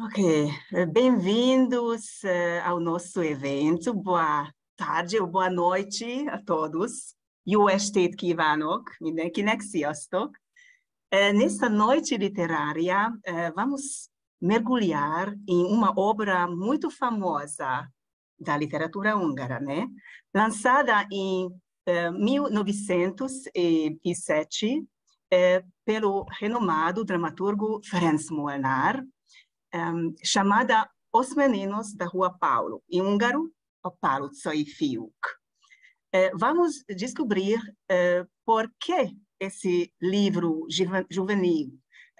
Ok, eh, bem-vindos uh, ao nosso evento. Boa tarde ou boa noite a todos. Jó estét kívánok mindenkinek, né, sziasztok! Eh, nesta noite literária, uh, vamos mergulhar em uma obra muito famosa da literatura húngara, né? Lançada em 1907 pelo renomado dramaturgo Ferenc Molnár, um, ehm, chamada Os Meninos da Rua Paulo, em húngaro, O Paulo e Fiuk. Uh, vamos descobrir uh, por que esse livro juvenil,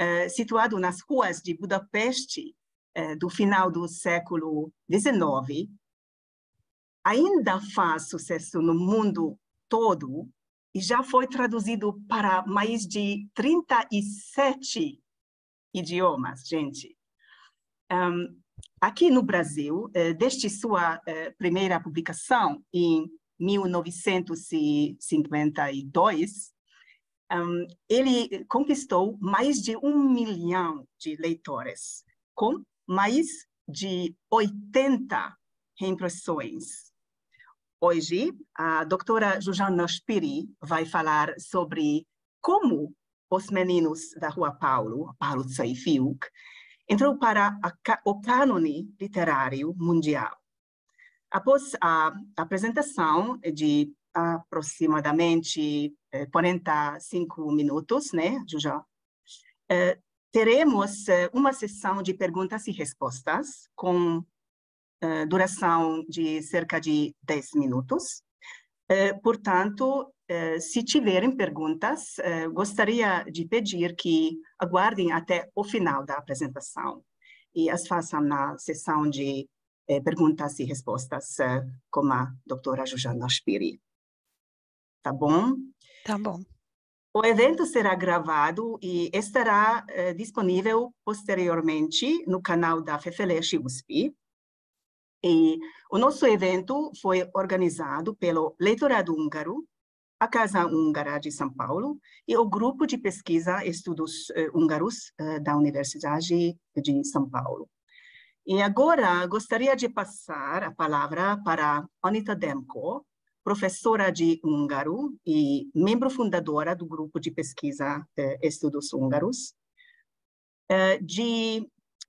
uh, situado nas ruas de Budapeste do final do século XIX, ainda faz sucesso no mundo todo e já foi traduzido para mais de 37 idiomas, gente. Um, aqui no Brasil, eh, desde sua eh, primeira publicação em 1952, um, ele conquistou mais de um milhão de leitores, com mais de 80 reimpressões. Hoje, a doutora Jujana Spiri vai falar sobre como os meninos da Rua Paulo, Paulo Tsaifiuk, entrou para a, o cânone literário mundial. Após a apresentação de aproximadamente 45 eh, minutos, né, Juju? Eh, teremos eh, uma sessão de perguntas e respostas com duração de cerca de 10 minutos. Eh, portanto, eh, se tiverem perguntas, eh, gostaria de pedir que aguardem até o final da apresentação e as façam na sessão de perguntas e respostas com a doutora Jujana Spiri. Tá bom? Tá bom. O evento será gravado e estará disponível posteriormente no canal da FEFELESH USP e o nosso evento foi organizado pelo Leitorado Húngaro, a Casa Húngara de São Paulo e o Grupo de Pesquisa Estudos eh, Húngaros eh, da Universidade de São Paulo. E agora gostaria de passar a palavra para Anita Demko, professora de húngaro e membro fundadora do Grupo de Pesquisa eh, Estudos Húngaros, de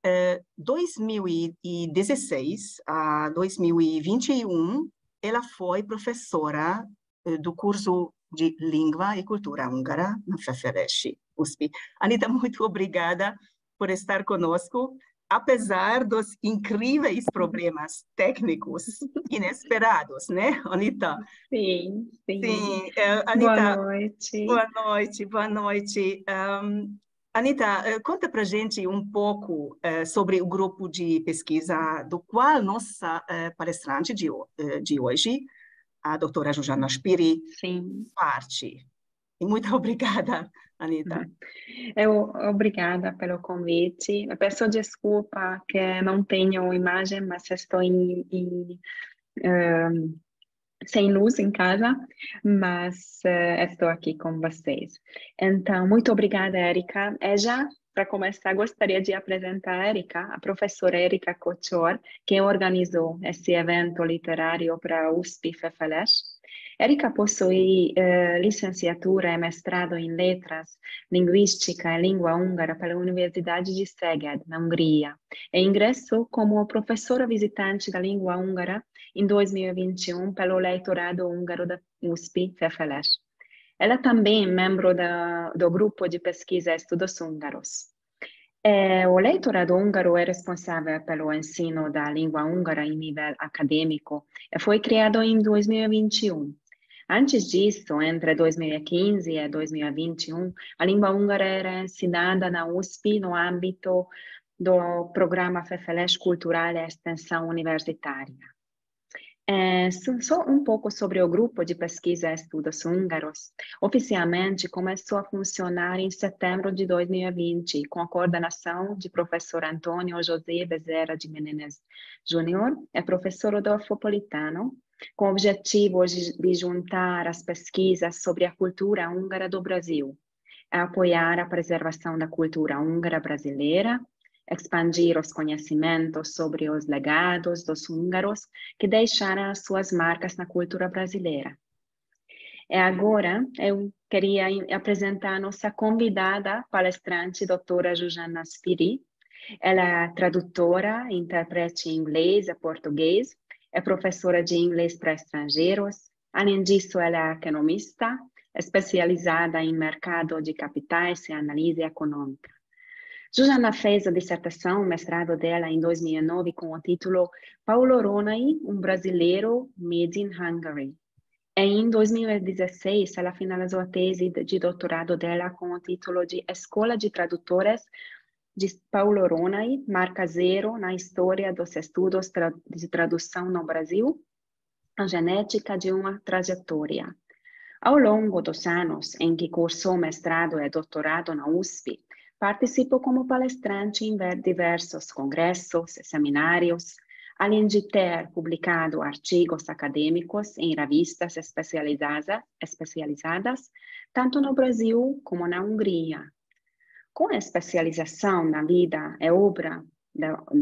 eh, 2016 a 2021, ela foi professora eh, do curso de Língua e Cultura Húngara na FEFERESH, USP. Anita, muito obrigada por estar conosco, apesar dos incríveis problemas técnicos inesperados, né, Anita? Sim, sim. sim. Uh, boa noite. Boa noite, boa noite. Um, Anita, eh, conta para gente um pouco eh, sobre o grupo de pesquisa do qual nossa eh, palestrante de, de, hoje, a doutora Jujana Spiri, Sim. parte. E muito obrigada, Anita. Uhum. Eu, obrigada pelo convite. Eu peço desculpa que não tenho imagem, mas estou em, em um sem luz em casa, mas uh, estou aqui com vocês. Então, muito obrigada, Erika. É já para começar, gostaria de apresentar a Erika, a professora Erika Kochor, quem organizou esse evento literário para a USP FFLS. Erika possui eh, licenciatura e mestrado em Letras, Linguística e Língua Húngara pela Universidade de Szeged, na Hungria, e é ingressou como professora visitante da língua húngara em 2021 pelo eleitorado húngaro da USP Fefeles. Ela também é membro da, do grupo de pesquisa Estudos Húngaros. É, o eleitorado húngaro é responsável pelo ensino da língua húngara em nível acadêmico e foi criado em 2021. Antes disso, entre 2015 e 2021, a língua húngara era ensinada na USP no âmbito do programa FEFELES Cultural e Extensão Universitária. É, só um pouco sobre o grupo de pesquisa Estudos Húngaros. Oficialmente começou a funcionar em setembro de 2020, com a coordenação de professor Antônio José Bezerra de Menezes Júnior e é professor Rodolfo Politano, com o objetivo de juntar as pesquisas sobre a cultura húngara do Brasil, é apoiar a preservação da cultura húngara brasileira expandir os conhecimentos sobre os legados dos húngaros que deixaram suas marcas na cultura brasileira. E agora eu queria apresentar nossa convidada palestrante, doutora Jujana Spiri. Ela é tradutora, intérprete inglês e português, é professora de inglês para estrangeiros. Além disso, ela é economista, especializada em mercado de capitais e análise econômica. Susana fez a dissertação, o mestrado dela em 2009 com o título Paulo Ronay, um brasileiro made in Hungary. É, em 2016, ela finalizou a tese de doutorado dela com o título de Escola de Tradutores de Paulo Ronay, marca zero na história dos estudos de tradução no Brasil, a genética de uma trajetória. Ao longo dos anos em que cursou mestrado e doutorado na USP, participo como palestrante em diversos e seminários, além de ter publicado artigos acadêmicos em revistas especializadas, especializadas tanto no Brasil como na Hungria. Com especialização na vida e obra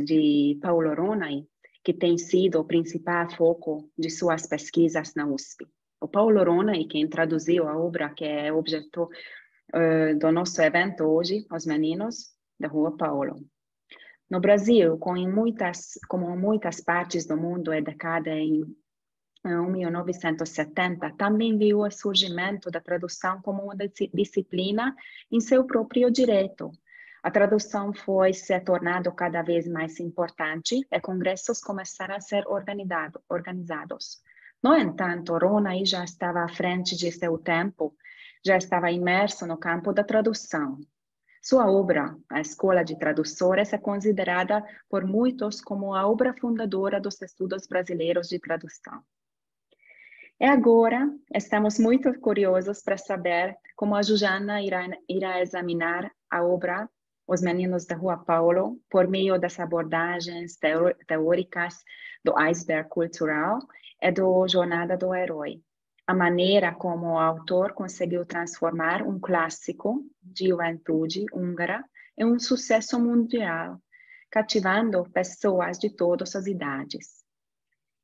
de Paulo Ronay, que tem sido o principal foco de suas pesquisas na USP. O Paulo Ronay, quem traduziu a obra que é objeto eh, do nosso evento hoje, os meninos da Rua Paulo. No Brasil, como em muitas, como em muitas partes do mundo, é década em 1970, também viu o surgimento da tradução como uma disciplina em seu próprio direito. A tradução foi se tornando cada vez mais importante e congressos começaram a ser organizado, organizados. No entanto, Rona já estava à frente de seu tempo já estava imerso no campo da tradução. Sua obra, A Escola de Tradutores, é considerada por muitos como a obra fundadora dos estudos brasileiros de tradução. E agora, estamos muito curiosos para saber como a Jujana irá, irá examinar a obra Os Meninos da Rua Paulo por meio das abordagens teóricas do iceberg cultural e do Jornada do Herói a maneira como o autor conseguiu transformar um clássico de juventude húngara em um sucesso mundial, cativando pessoas de todas as idades.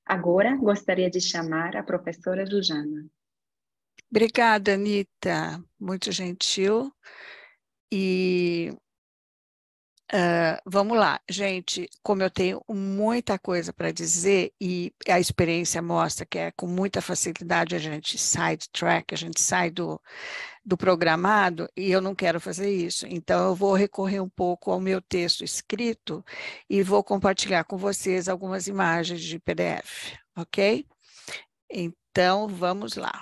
Agora, gostaria de chamar a professora Jujana. Obrigada, Anitta. Muito gentil. E Uh, vamos lá, gente. Como eu tenho muita coisa para dizer e a experiência mostra que é com muita facilidade a gente sai do track, a gente sai do, do programado e eu não quero fazer isso. Então, eu vou recorrer um pouco ao meu texto escrito e vou compartilhar com vocês algumas imagens de PDF, ok? Então, vamos lá.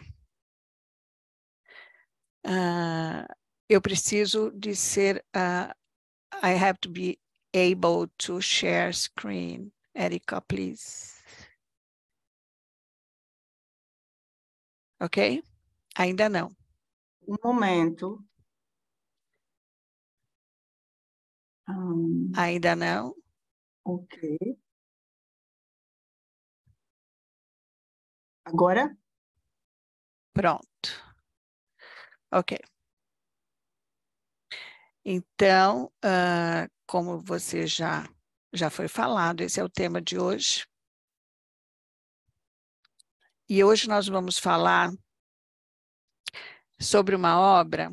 Uh, eu preciso de ser. Uh, I have to be able to share screen. Erica, please. Ok? Ainda não. Um momento. Um, Ainda não. Ok. Agora? Pronto. Ok. Então, uh, como você já, já foi falado, esse é o tema de hoje. E hoje nós vamos falar sobre uma obra,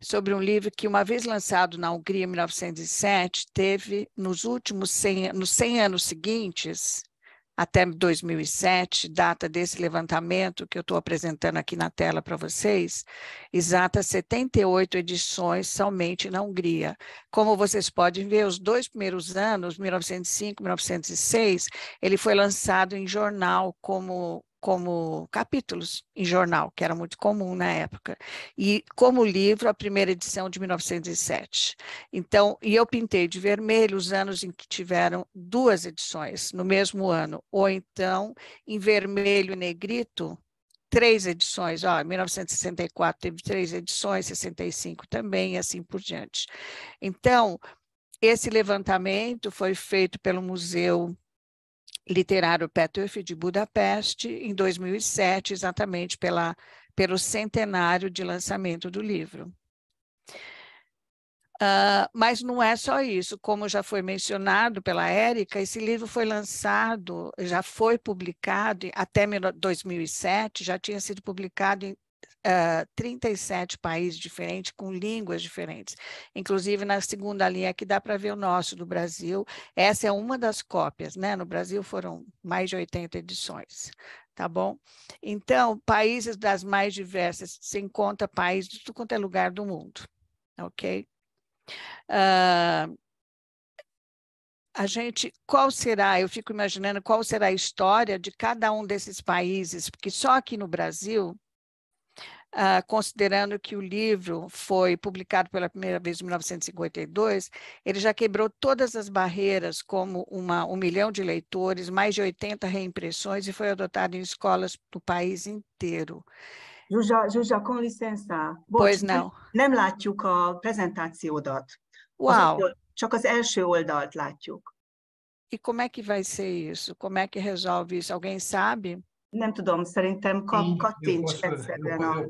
sobre um livro que, uma vez lançado na Hungria em 1907, teve, nos últimos 100, nos 100 anos seguintes, até 2007, data desse levantamento que eu estou apresentando aqui na tela para vocês, exata 78 edições somente na Hungria. Como vocês podem ver, os dois primeiros anos, 1905 e 1906, ele foi lançado em jornal como como capítulos em jornal, que era muito comum na época, e como livro, a primeira edição de 1907. Então, e eu pintei de vermelho os anos em que tiveram duas edições no mesmo ano, ou então em vermelho e negrito, três edições, ó, 1964 teve três edições, 65 também, e assim por diante. Então, esse levantamento foi feito pelo Museu literário Petőfi de Budapeste, em 2007, exatamente pela, pelo centenário de lançamento do livro. Uh, mas não é só isso. Como já foi mencionado pela Érica, esse livro foi lançado, já foi publicado até 2007, já tinha sido publicado em uh, eh, 37 países diferentes, com línguas diferentes. Inclusive, na segunda linha, que dá para ver o nosso do Brasil, essa é uma das cópias, né? No Brasil foram mais de 80 edições. Tá bom? Então, países das mais diversas, se encontra países de tudo quanto é lugar do mundo, ok? Uh, a gente, qual será, eu fico imaginando qual será a história de cada um desses países, porque só aqui no Brasil Uh, considerando que o livro foi publicado pela primeira vez em 1952, ele já quebrou todas as barreiras, como uma, um milhão de leitores, mais de 80 reimpressões e foi adotado em escolas do país inteiro. Zsuzsa, Zsuzsa com licença. Bocs, pois não. Nem látjuk a prezentációdat. Uau! csak az első oldalt látjuk. E como é que vai ser isso? Como é que resolve isso? Alguém sabe? Nem tudom, szerintem kap, Sim, kattint egyszerűen a...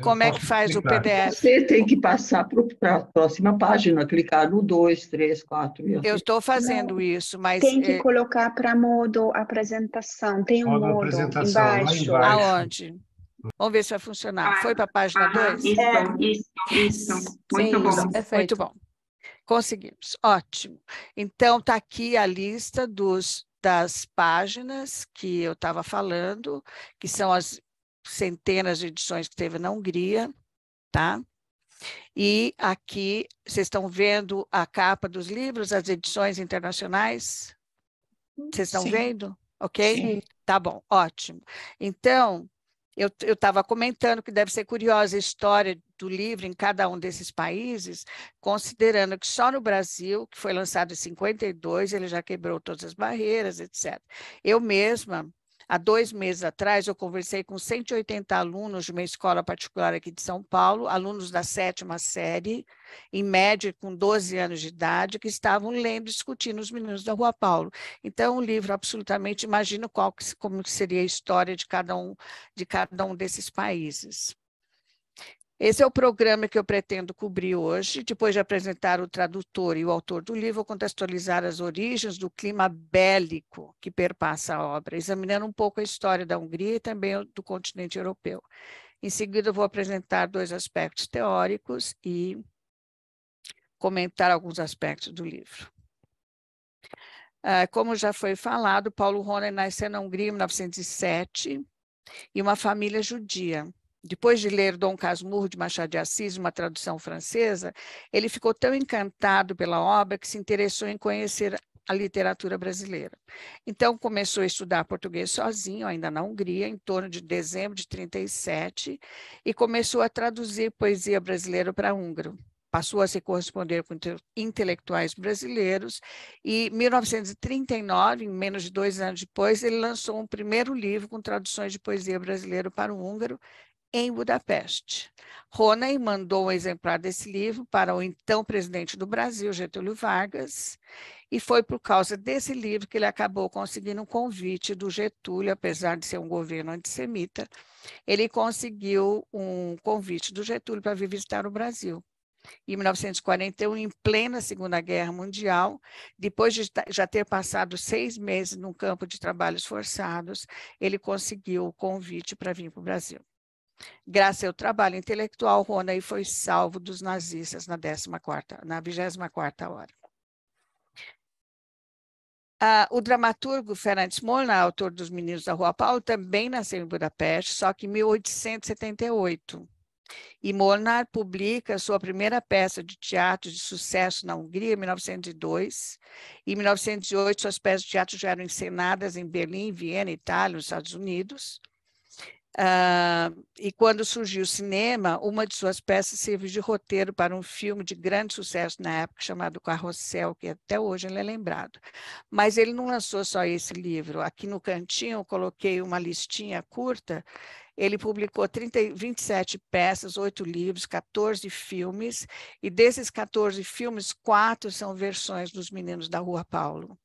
Como é que faz o PDF? Você tem que passar para a próxima página, clicar no 2, 3, 4 Eu estou fazendo isso, mas... Tem que eh, colocar para modo apresentação. Tem um modo, modo apresentação, embaixo. embaixo. Aonde? Vamos ver se vai funcionar. Ah, Foi para a página 2? Ah, é. isso, isso, isso. Muito Sim, bom. Isso, perfeito. É Muito bom. Conseguimos, ótimo. Então, está aqui a lista dos das páginas que eu estava falando, que são as centenas de edições que teve na Hungria, tá? E aqui vocês estão vendo a capa dos livros, as edições internacionais? Vocês estão vendo? Ok? Sim. Tá bom, ótimo. Então, eu estava comentando que deve ser curiosa a história do livro em cada um desses países, considerando que só no Brasil, que foi lançado em 52, ele já quebrou todas as barreiras, etc. Eu mesma Há dois meses atrás, eu conversei com 180 alunos de uma escola particular aqui de São Paulo, alunos da sétima série, em média com 12 anos de idade, que estavam lendo e discutindo Os Meninos da Rua Paulo. Então, é um livro absolutamente, imagino qual que, como seria a história de cada um, de cada um desses países. Esse é o programa que eu pretendo cobrir hoje. Depois de apresentar o tradutor e o autor do livro, vou contextualizar as origens do clima bélico que perpassa a obra, examinando um pouco a história da Hungria e também do continente europeu. Em seguida, vou apresentar dois aspectos teóricos e comentar alguns aspectos do livro. Ah, como já foi falado, Paulo Ronen nasceu na Hungria em 1907 e uma família judia depois de ler Dom Casmurro de Machado de Assis, uma tradução francesa, ele ficou tão encantado pela obra que se interessou em conhecer a literatura brasileira. Então começou a estudar português sozinho, ainda na Hungria, em torno de dezembro de 37, e começou a traduzir poesia brasileira para húngaro. Passou a se corresponder com intelectuais brasileiros e, em 1939, menos de dois anos depois, ele lançou um primeiro livro com traduções de poesia brasileira para o húngaro, em Budapeste. Roney mandou um exemplar desse livro para o então presidente do Brasil, Getúlio Vargas, e foi por causa desse livro que ele acabou conseguindo um convite do Getúlio, apesar de ser um governo antissemita, ele conseguiu um convite do Getúlio para vir visitar o Brasil. Em 1941, em plena Segunda Guerra Mundial, depois de já ter passado seis meses num campo de trabalhos forçados, ele conseguiu o convite para vir para o Brasil. Graças ao trabalho intelectual, Ronay foi salvo dos nazistas na 14ª, na 24ª hora. Ah, o dramaturgo Ferenc Molnar, autor dos Meninos da Rua Paulo, também nasceu em Budapeste, só que em 1878. E Molnar publica sua primeira peça de teatro de sucesso na Hungria, em 1902. Em 1908, suas peças de teatro já eram encenadas em Berlim, Viena, Itália, nos Estados Unidos. Uh, e quando surgiu o cinema, uma de suas peças serviu de roteiro para um filme de grande sucesso na época chamado Carrossel, que até hoje ele é lembrado. Mas ele não lançou só esse livro. Aqui no cantinho eu coloquei uma listinha curta. Ele publicou 30, 27 peças, oito livros, 14 filmes, e desses 14 filmes, quatro são versões dos Meninos da Rua Paulo,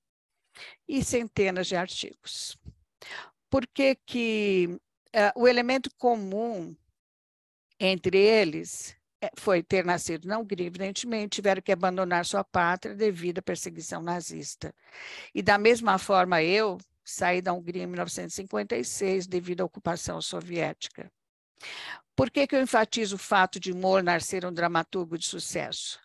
e centenas de artigos. Por que, que uh, o elemento comum entre eles é, foi ter nascido na Hungria, evidentemente, tiveram que abandonar sua pátria devido à perseguição nazista. E da mesma forma, eu saí da Hungria em 1956 devido à ocupação soviética. Por que, que eu enfatizo o fato de Molnar ser um dramaturgo de sucesso?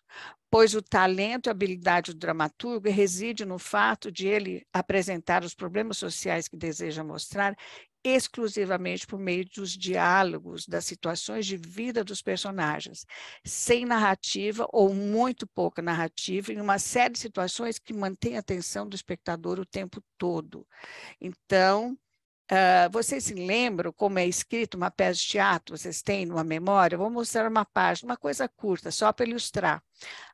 Pois o talento e habilidade do dramaturgo reside no fato de ele apresentar os problemas sociais que deseja mostrar exclusivamente por meio dos diálogos, das situações de vida dos personagens, sem narrativa ou muito pouca narrativa, em uma série de situações que mantém a atenção do espectador o tempo todo. Então, ah, vocês se lembram como é escrito uma peça de teatro? Vocês têm numa memória? Eu vou mostrar uma página, uma coisa curta, só para ilustrar.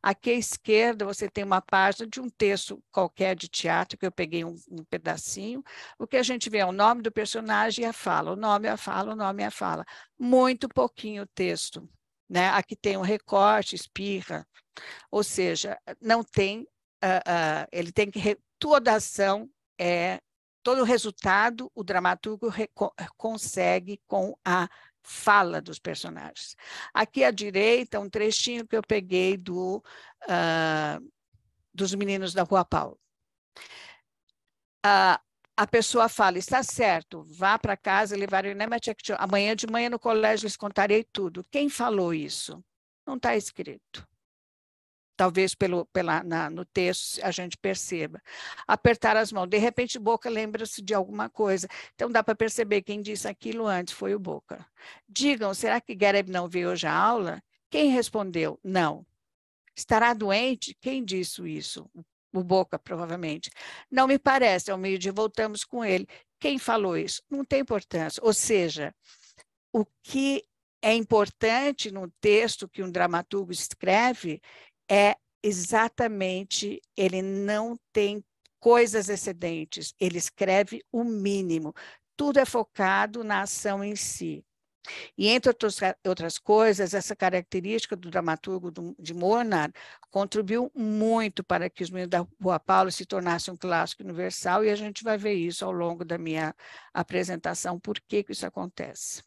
Aqui à esquerda você tem uma página de um texto qualquer de teatro, que eu peguei um, um pedacinho. O que a gente vê é o nome do personagem e a fala, o nome, a fala, o nome, a fala. Muito pouquinho texto. Né? Aqui tem um recorte, espirra. Ou seja, não tem. Uh, uh, ele tem que. Toda ação é Todo o resultado o dramaturgo eh, consegue com a fala dos personagens. Aqui à direita, um trechinho que eu peguei do, uh, dos meninos da Rua Paulo. Uh, ah, a pessoa fala, está certo, vá para casa, levar o Nematchek, né, amanhã de manhã no colégio lhes contarei tudo. Quem falou isso? Não está escrito talvez pelo, pela, na, no texto a gente perceba. Apertar as mãos, de repente Boca lembra-se de alguma coisa, então dá para perceber quem disse aquilo antes foi o Boca. Digam, será que Gareb não veio hoje à aula? Quem respondeu? Não. Estará doente? Quem disse isso? O Boca, provavelmente. Não me parece, Almir, voltamos com ele. Quem falou isso? Não tem importância. Ou seja, o que é importante num texto que um dramaturgo escreve é exatamente ele não tem coisas excedentes, ele escreve o mínimo. Tudo é focado na ação em si. E, entre outros, outras coisas, essa característica do dramaturgo do, de Mornar contribuiu muito para que os meninos da Rua Paulo se tornassem um clássico universal, e a gente vai ver isso ao longo da minha apresentação, por que, que isso acontece.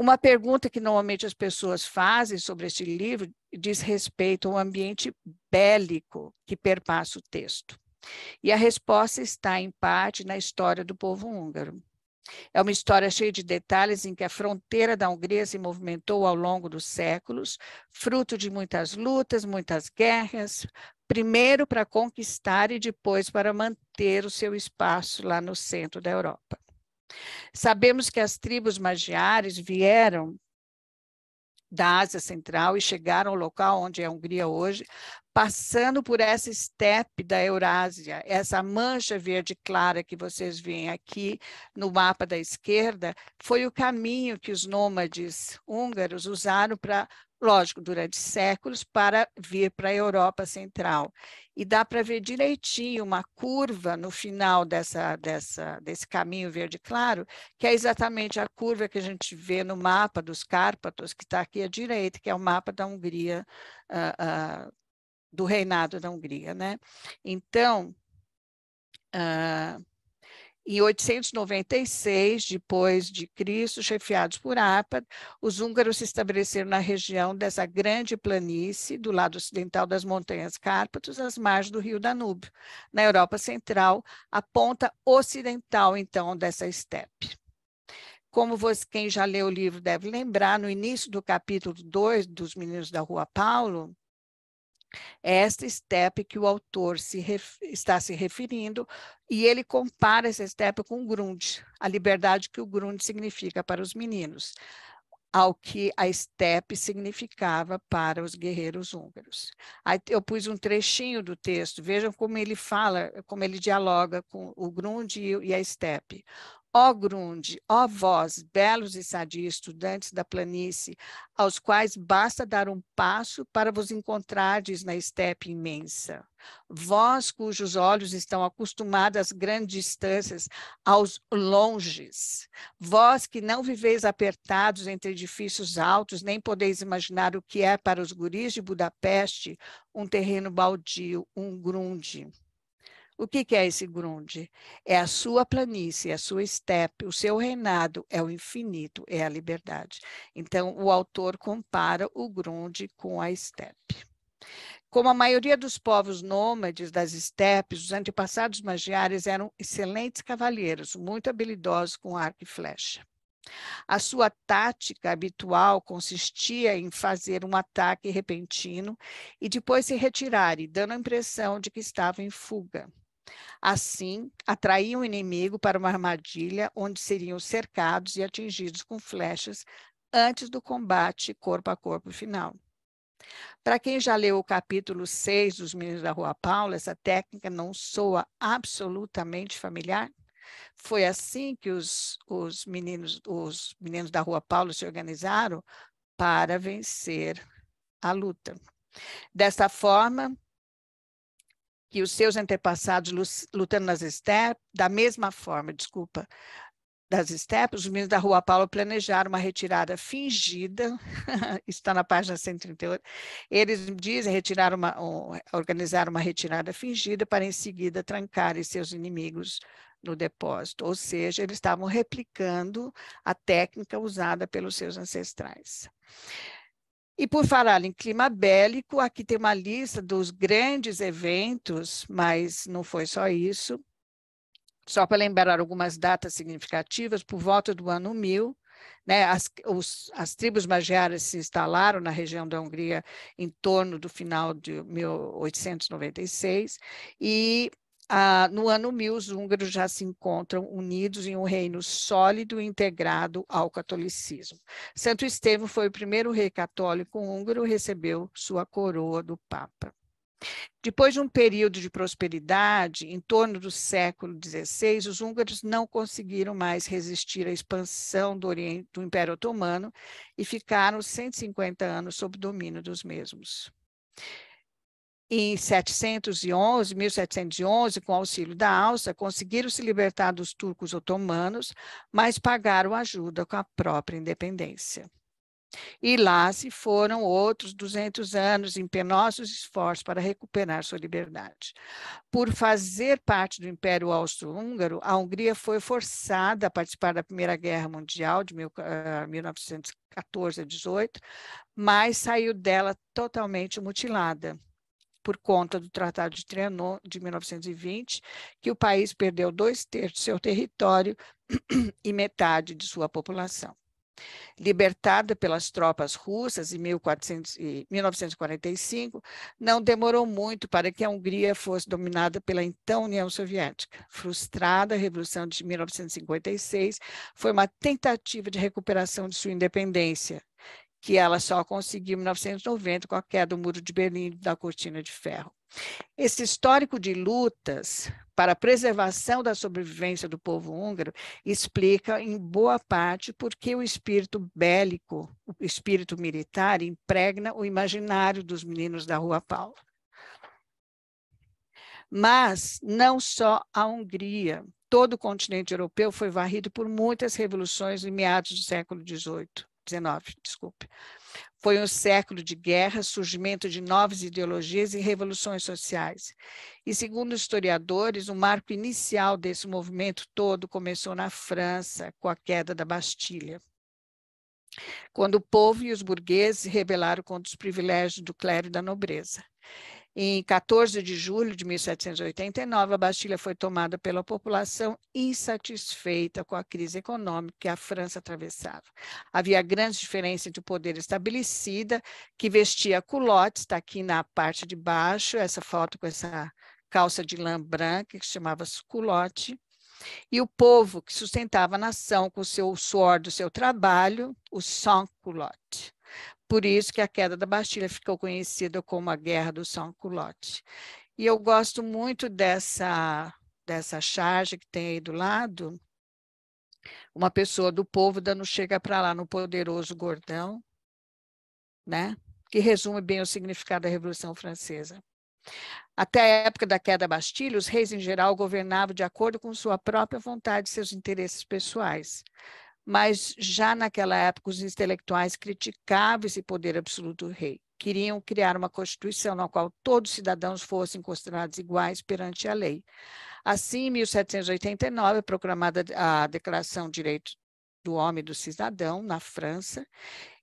Uma pergunta que normalmente as pessoas fazem sobre este livro diz respeito ao ambiente bélico que perpassa o texto. E a resposta está, em parte, na história do povo húngaro. É uma história cheia de detalhes em que a fronteira da Hungria se movimentou ao longo dos séculos, fruto de muitas lutas, muitas guerras, primeiro para conquistar e depois para manter o seu espaço lá no centro da Europa. Sabemos que as tribos magiares vieram da Ásia Central e chegaram ao local onde é a Hungria hoje, passando por essa estepe da Eurásia, essa mancha verde clara que vocês veem aqui no mapa da esquerda, foi o caminho que os nômades húngaros usaram para lógico, durante séculos, para vir para a Europa Central. E dá para ver direitinho uma curva no final dessa, dessa, desse caminho verde claro, que é exatamente a curva que a gente vê no mapa dos Cárpatos, que está aqui à direita, que é o mapa da Hungria, uh, uh, do reinado da Hungria. Né? Então, uh, em 896 depois de Cristo, chefiados por Árpad, os húngaros se estabeleceram na região dessa grande planície do lado ocidental das montanhas Cárpatos, às margens do rio Danúbio, na Europa Central, a ponta ocidental então dessa estepe. Como você, quem já leu o livro deve lembrar, no início do capítulo 2 dos Meninos da Rua Paulo, esta estepe que o autor se ref, está se referindo, e ele compara essa estepe com o Grund, a liberdade que o Grund significa para os meninos, ao que a estepe significava para os guerreiros húngaros. Aí eu pus um trechinho do texto, vejam como ele fala, como ele dialoga com o Grund e a estepe. Ó Grunde, ó vós, belos e sadios estudantes da planície, aos quais basta dar um passo para vos encontrardes na estepe imensa. Vós, cujos olhos estão acostumados às grandes distâncias, aos longes. Vós que não viveis apertados entre edifícios altos, nem podeis imaginar o que é para os guris de Budapeste um terreno baldio, um grunde o que, que é esse Grund? É a sua planície, é a sua estepe, o seu reinado é o infinito, é a liberdade. Então, o autor compara o Grund com a estepe. Como a maioria dos povos nômades das estepes, os antepassados magiares eram excelentes cavalheiros, muito habilidosos com arco e flecha. A sua tática habitual consistia em fazer um ataque repentino e depois se retirar, dando a impressão de que estava em fuga. Assim, atraíam o inimigo para uma armadilha onde seriam cercados e atingidos com flechas antes do combate corpo a corpo final. Para quem já leu o capítulo 6 dos Meninos da Rua Paula, essa técnica não soa absolutamente familiar? Foi assim que os, os, meninos, os meninos da Rua Paulo se organizaram para vencer a luta. Dessa forma, que os seus antepassados lutando nas estepes, da mesma forma, desculpa, das estepes, os meninos da Rua Paulo planejaram uma retirada fingida, está na página 138, eles dizem retirar uma, um, organizar uma retirada fingida para em seguida trancarem seus inimigos no depósito, ou seja, eles estavam replicando a técnica usada pelos seus ancestrais. E por falar em clima bélico, aqui tem uma lista dos grandes eventos, mas não foi só isso. Só para lembrar algumas datas significativas, por volta do ano 1000, né, as, os, as tribos magiares se instalaram na região da Hungria em torno do final de 1896, e ah, no ano 1000, os húngaros já se encontram unidos em um reino sólido e integrado ao catolicismo. Santo Estevão foi o primeiro rei católico húngaro e recebeu sua coroa do Papa. Depois de um período de prosperidade, em torno do século XVI, os húngaros não conseguiram mais resistir à expansão do, Oriente, do Império Otomano e ficaram 150 anos sob domínio dos mesmos em 711, 1711, com auxílio da Alça, conseguiram se libertar dos turcos otomanos, mas pagaram ajuda com a própria independência. E lá se foram outros 200 anos em penosos esforços para recuperar sua liberdade. Por fazer parte do Império Austro-Húngaro, a Hungria foi forçada a participar da Primeira Guerra Mundial de 1914 ah, a 18, mas saiu dela totalmente mutilada por conta do Tratado de Trianon de 1920, que o país perdeu dois terços do seu território e metade de sua população. Libertada pelas tropas russas em 1400, 1945, não demorou muito para que a Hungria fosse dominada pela então União Soviética. Frustrada, a Revolução de 1956 foi uma tentativa de recuperação de sua independência, que ela só conseguiu em 1990 com a queda do Muro de Berlim da Cortina de Ferro. Esse histórico de lutas para a preservação da sobrevivência do povo húngaro explica, em boa parte, porque o espírito bélico, o espírito militar, impregna o imaginário dos meninos da Rua Paula. Mas não só a Hungria, todo o continente europeu foi varrido por muitas revoluções em meados do século XVIII. XIX, desculpe. Foi um século de guerra, surgimento de novas ideologias e revoluções sociais. E, segundo historiadores, o marco inicial desse movimento todo começou na França, com a queda da Bastilha. Quando o povo e os burgueses rebelaram contra os privilégios do clero e da nobreza. Em 14 de julho de 1789, a Bastilha foi tomada pela população insatisfeita com a crise econômica que a França atravessava. Havia grande diferença entre o poder estabelecida, que vestia culottes, está aqui na parte de baixo, essa foto com essa calça de lã branca, que se chamava culotte, e o povo que sustentava a nação com o seu suor do seu trabalho, o sans-culotte. Por isso que a queda da Bastilha ficou conhecida como a Guerra do São Culotte. E eu gosto muito dessa, dessa charge que tem aí do lado, uma pessoa do povo dando chega para lá no poderoso gordão, né? que resume bem o significado da Revolução Francesa. Até a época da queda da Bastilha, os reis em geral governavam de acordo com sua própria vontade e seus interesses pessoais mas já naquela época os intelectuais criticavam esse poder absoluto do rei. Queriam criar uma constituição na qual todos os cidadãos fossem considerados iguais perante a lei. Assim, em 1789 é proclamada a Declaração de Direitos do Homem e do Cidadão na França,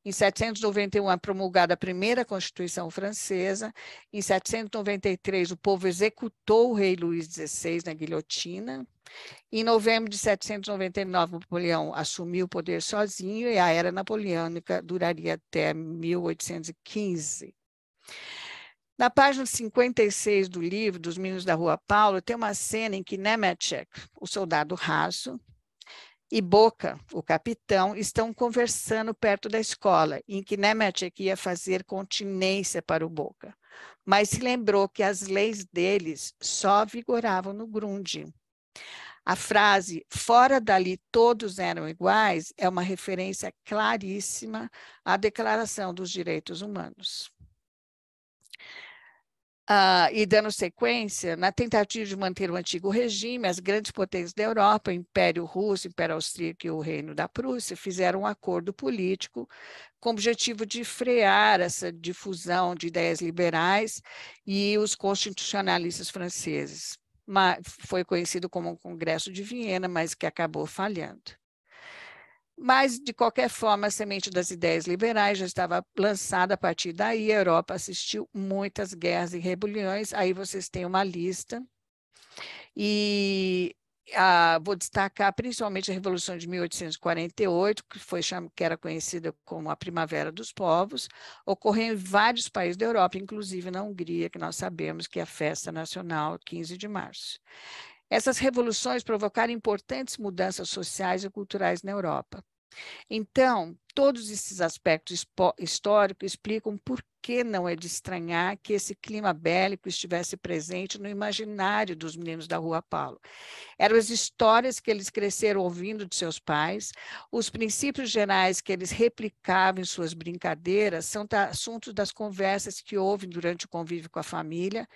em 791 é promulgada a primeira Constituição francesa, em 793 o povo executou o rei Luís XVI na guilhotina. Em novembro de 799 Napoleão assumiu o poder sozinho e a era napoleônica duraria até 1815. Na página 56 do livro dos Meninos da Rua Paulo, tem uma cena em que Nemetschek, né, o soldado raso, e Boca, o capitão, estão conversando perto da escola, em que Nemetchek né, é ia fazer continência para o Boca, mas se lembrou que as leis deles só vigoravam no Grunde. A frase fora dali todos eram iguais é uma referência claríssima à Declaração dos Direitos Humanos. Ah, e dando sequência, na tentativa de manter o antigo regime, as grandes potências da Europa, o Império Russo, o Império Austríaco e o Reino da Prússia, fizeram um acordo político com o objetivo de frear essa difusão de ideias liberais e os constitucionalistas franceses. foi conhecido como o Congresso de Viena, mas que acabou falhando. Mas, de qualquer forma, a semente das ideias liberais já estava lançada a partir daí. A Europa assistiu muitas guerras e rebeliões. Aí vocês têm uma lista. E ah, vou destacar principalmente a Revolução de 1848, que, foi, que era conhecida como a Primavera dos Povos, ocorreu em vários países da Europa, inclusive na Hungria, que nós sabemos que é a festa nacional 15 de março. Essas revoluções provocaram importantes mudanças sociais e culturais na Europa. Então, todos esses aspectos históricos explicam por que não é de estranhar que esse clima bélico estivesse presente no imaginário dos meninos da Rua Paulo. Eram as histórias que eles cresceram ouvindo de seus pais, os princípios gerais que eles replicavam em suas brincadeiras são assuntos das conversas que houve durante o convívio com a família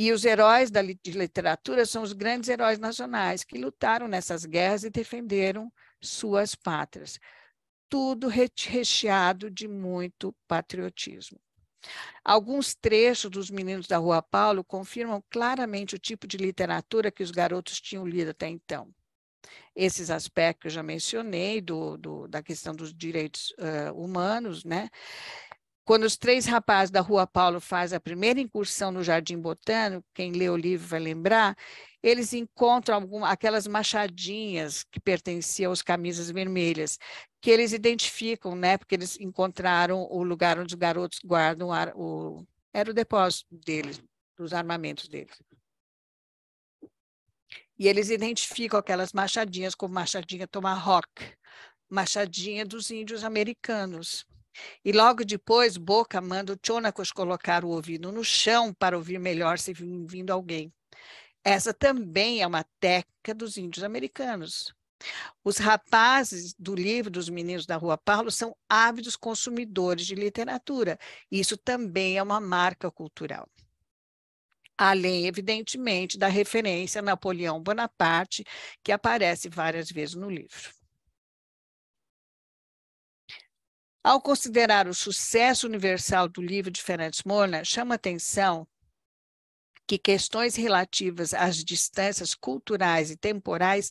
e os heróis da, de literatura são os grandes heróis nacionais que lutaram nessas guerras e defenderam suas pátrias. Tudo recheado de muito patriotismo. Alguns trechos dos Meninos da Rua Paulo confirmam claramente o tipo de literatura que os garotos tinham lido até então. Esses aspectos que eu já mencionei, do, do da questão dos direitos uh, humanos, né? Quando os três rapazes da Rua Paulo fazem a primeira incursão no Jardim Botânico, quem lê o livro vai lembrar, eles encontram algum, aquelas machadinhas que pertenciam aos camisas vermelhas, que eles identificam, né? Porque eles encontraram o lugar onde os garotos guardam ar, o era o depósito deles, dos armamentos deles. E eles identificam aquelas machadinhas como machadinha Tomahawk, machadinha dos índios americanos. E logo depois, Boca manda o Chonacos colocar o ouvido no chão para ouvir melhor se vindo alguém. Essa também é uma técnica dos índios americanos. Os rapazes do livro dos meninos da Rua Paulo são ávidos consumidores de literatura. Isso também é uma marca cultural. Além, evidentemente, da referência a Napoleão Bonaparte, que aparece várias vezes no livro. Ao considerar o sucesso universal do livro de Ferenc Morna, chama atenção que questões relativas às distâncias culturais e temporais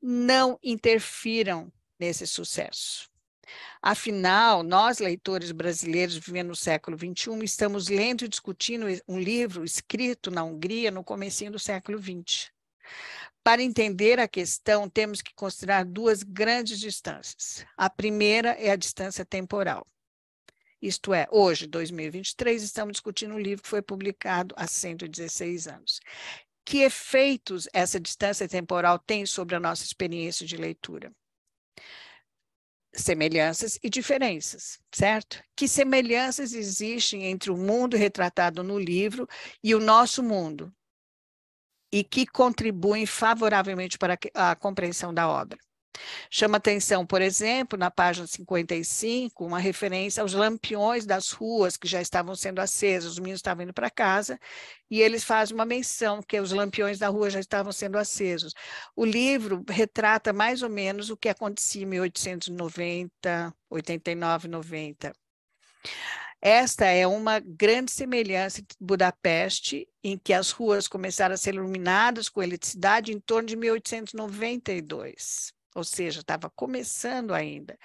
não interfiram nesse sucesso. Afinal, nós, leitores brasileiros vivendo no século XXI, estamos lendo e discutindo um livro escrito na Hungria no começo do século XX. Para entender a questão, temos que considerar duas grandes distâncias. A primeira é a distância temporal. Isto é, hoje, 2023, estamos discutindo um livro que foi publicado há 116 anos. Que efeitos essa distância temporal tem sobre a nossa experiência de leitura? semelhanças e diferenças, certo? Que semelhanças existem entre o mundo retratado no livro e o nosso mundo, e que contribuem favoravelmente para a compreensão da obra. Chama atenção, por exemplo, na página 55, uma referência aos lampiões das ruas que já estavam sendo acesos, os meninos estavam indo para casa, e eles fazem uma menção que os lampiões da rua já estavam sendo acesos. O livro retrata mais ou menos o que acontecia em 1890, 89, 90. Esta é uma grande semelhança de Budapeste, em que as ruas começaram a ser iluminadas com eletricidade em torno de 1892 ou seja, estava começando ainda.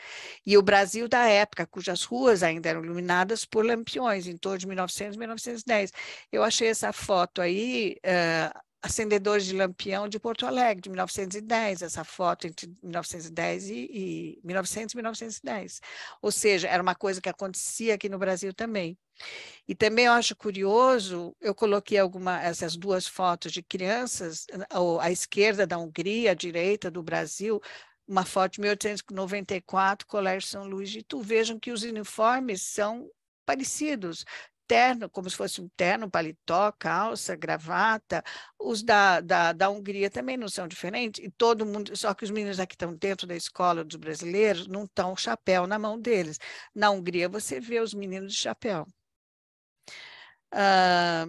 E o Brasil da época, cujas ruas ainda eram iluminadas por lampiões, em torno de 1900, 1910. Eu achei essa foto aí uh, Acendedores de Lampião de Porto Alegre, de 1910, essa foto entre 1910 e, e 1900 e 1910. Ou seja, era uma coisa que acontecia aqui no Brasil também. E também eu acho curioso, eu coloquei alguma, essas duas fotos de crianças, à esquerda da Hungria, à direita do Brasil, uma foto de 1894, Colégio São Luís de Itu. Vejam que os uniformes são parecidos, terno, como se fosse um terno, paletó, calça, gravata. Os da, da, da Hungria também não são diferentes, e todo mundo, só que os meninos aqui estão dentro da escola dos brasileiros, não estão chapéu na mão deles. Na Hungria você vê os meninos de chapéu. Ah,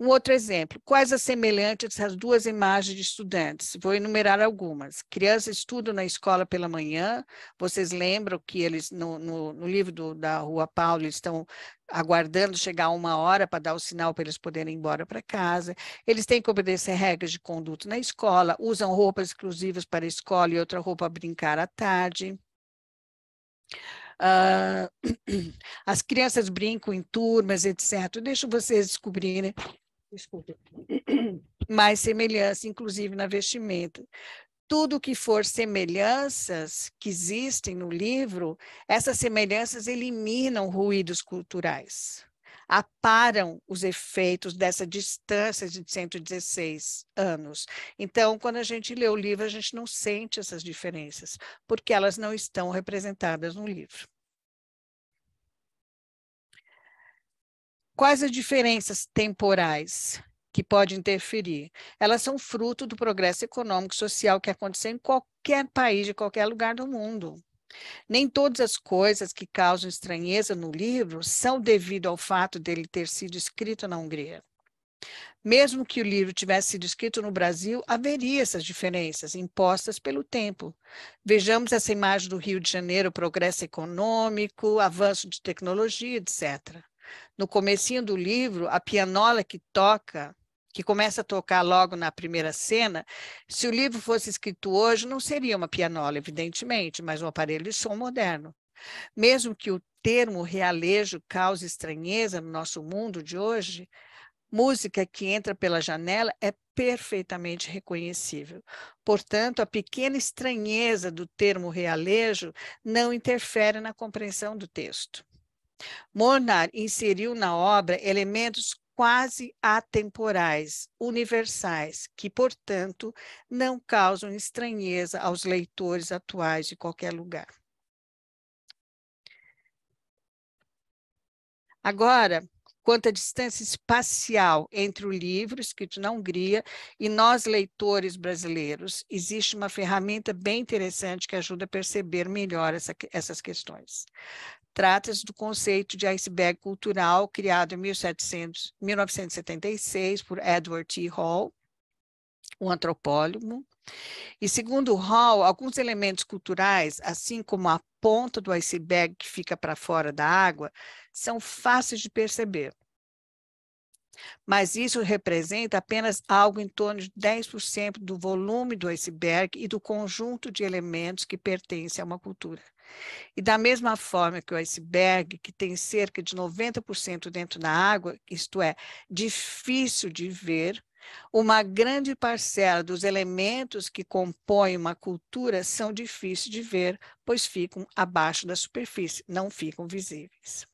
um outro exemplo, quais as semelhantes às duas imagens de estudantes? Vou enumerar algumas. Crianças estudam na escola pela manhã, vocês lembram que eles, no, no, no livro do, da Rua Paulo, eles estão aguardando chegar uma hora para dar o sinal para eles poderem ir embora para casa. Eles têm que obedecer regras de conduto na escola, usam roupas exclusivas para a escola e outra roupa para brincar à tarde. Uh, as crianças brincam em turmas, etc. Deixo vocês descobrirem desculpa, mais semelhança, inclusive na vestimenta. Tudo que for semelhanças que existem no livro, essas semelhanças eliminam ruídos culturais, aparam os efeitos dessa distância de 116 anos. Então, quando a gente lê o livro, a gente não sente essas diferenças, porque elas não estão representadas no livro. Quais as diferenças temporais que podem interferir? Elas são fruto do progresso econômico e social que aconteceu em qualquer país, de qualquer lugar do mundo. Nem todas as coisas que causam estranheza no livro são devido ao fato dele ter sido escrito na Hungria. Mesmo que o livro tivesse sido escrito no Brasil, haveria essas diferenças impostas pelo tempo. Vejamos essa imagem do Rio de Janeiro, progresso econômico, avanço de tecnologia, etc no comecinho do livro, a pianola que toca, que começa a tocar logo na primeira cena, se o livro fosse escrito hoje, não seria uma pianola, evidentemente, mas um aparelho de som moderno. Mesmo que o termo realejo cause estranheza no nosso mundo de hoje, música que entra pela janela é perfeitamente reconhecível. Portanto, a pequena estranheza do termo realejo não interfere na compreensão do texto. Mornar inseriu na obra elementos quase atemporais, universais, que, portanto, não causam estranheza aos leitores atuais de qualquer lugar. Agora, quanto à distância espacial entre o livro escrito na Hungria e nós, leitores brasileiros, existe uma ferramenta bem interessante que ajuda a perceber melhor essa, essas questões. Trata-se do conceito de iceberg cultural criado em 1700, 1976 por Edward T. Hall, um antropólogo. E segundo Hall, alguns elementos culturais, assim como a ponta do iceberg que fica para fora da água, são fáceis de perceber. Mas isso representa apenas algo em torno de 10% do volume do iceberg e do conjunto de elementos que pertence a uma cultura. E da mesma forma que o iceberg, que tem cerca de 90% dentro da água, isto é, difícil de ver, uma grande parcela dos elementos que compõem uma cultura são difíceis de ver, pois ficam abaixo da superfície, não ficam visíveis.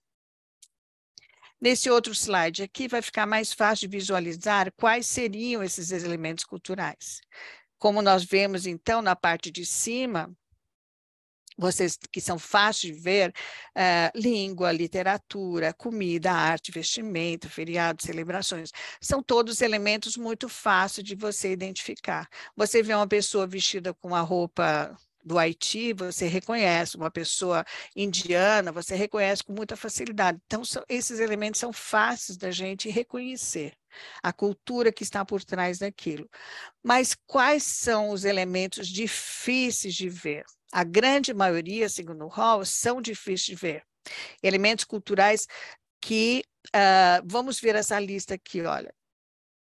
Nesse outro slide aqui, vai ficar mais fácil de visualizar quais seriam esses elementos culturais. Como nós vemos, então, na parte de cima, vocês que são fáceis de ver, uh, língua, literatura, comida, arte, vestimento, feriado celebrações, são todos elementos muito fáceis de você identificar. Você vê uma pessoa vestida com uma roupa do Haiti, você reconhece, uma pessoa indiana, você reconhece com muita facilidade. Então, são, esses elementos são fáceis da gente reconhecer, a cultura que está por trás daquilo. Mas quais são os elementos difíceis de ver? A grande maioria, segundo Hall, são difíceis de ver. Elementos culturais que, uh, vamos ver essa lista aqui, olha,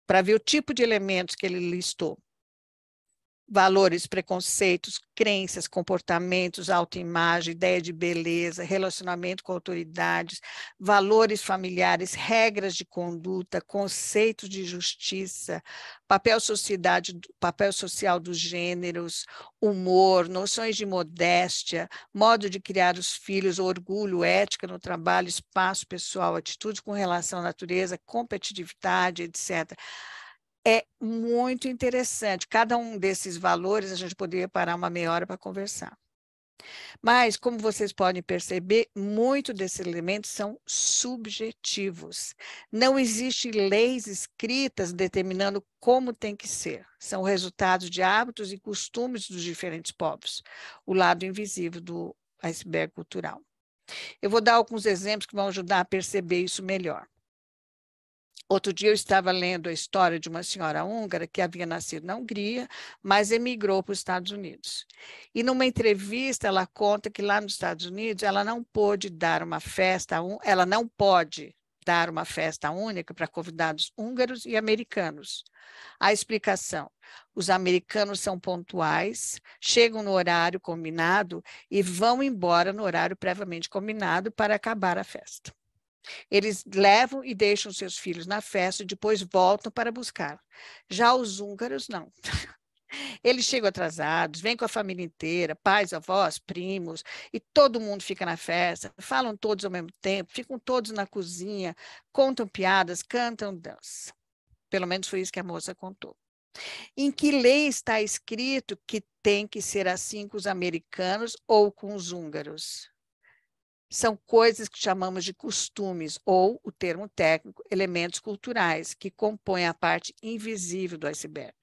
para ver o tipo de elementos que ele listou valores, preconceitos, crenças, comportamentos, autoimagem, ideia de beleza, relacionamento com autoridades, valores familiares, regras de conduta, conceitos de justiça, papel, sociedade, papel social dos gêneros, humor, noções de modéstia, modo de criar os filhos, orgulho, ética no trabalho, espaço pessoal, atitude com relação à natureza, competitividade, etc é muito interessante. Cada um desses valores a gente poderia parar uma meia hora para conversar. Mas, como vocês podem perceber, muitos desses elementos são subjetivos. Não existem leis escritas determinando como tem que ser. São resultados de hábitos e costumes dos diferentes povos, o lado invisível do iceberg cultural. Eu vou dar alguns exemplos que vão ajudar a perceber isso melhor. Outro dia eu estava lendo a história de uma senhora húngara que havia nascido na Hungria, mas emigrou para os Estados Unidos. E numa entrevista ela conta que lá nos Estados Unidos ela não pôde dar uma festa, ela não pode dar uma festa única para convidados húngaros e americanos. A explicação: os americanos são pontuais, chegam no horário combinado e vão embora no horário previamente combinado para acabar a festa. Eles levam e deixam seus filhos na festa e depois voltam para buscar. Já os húngaros, não. Eles chegam atrasados, vêm com a família inteira, pais, avós, primos, e todo mundo fica na festa, falam todos ao mesmo tempo, ficam todos na cozinha, contam piadas, cantam, dançam. Pelo menos foi isso que a moça contou. Em que lei está escrito que tem que ser assim com os americanos ou com os húngaros? são coisas que chamamos de costumes, ou, o termo técnico, elementos culturais, que compõem a parte invisível do iceberg.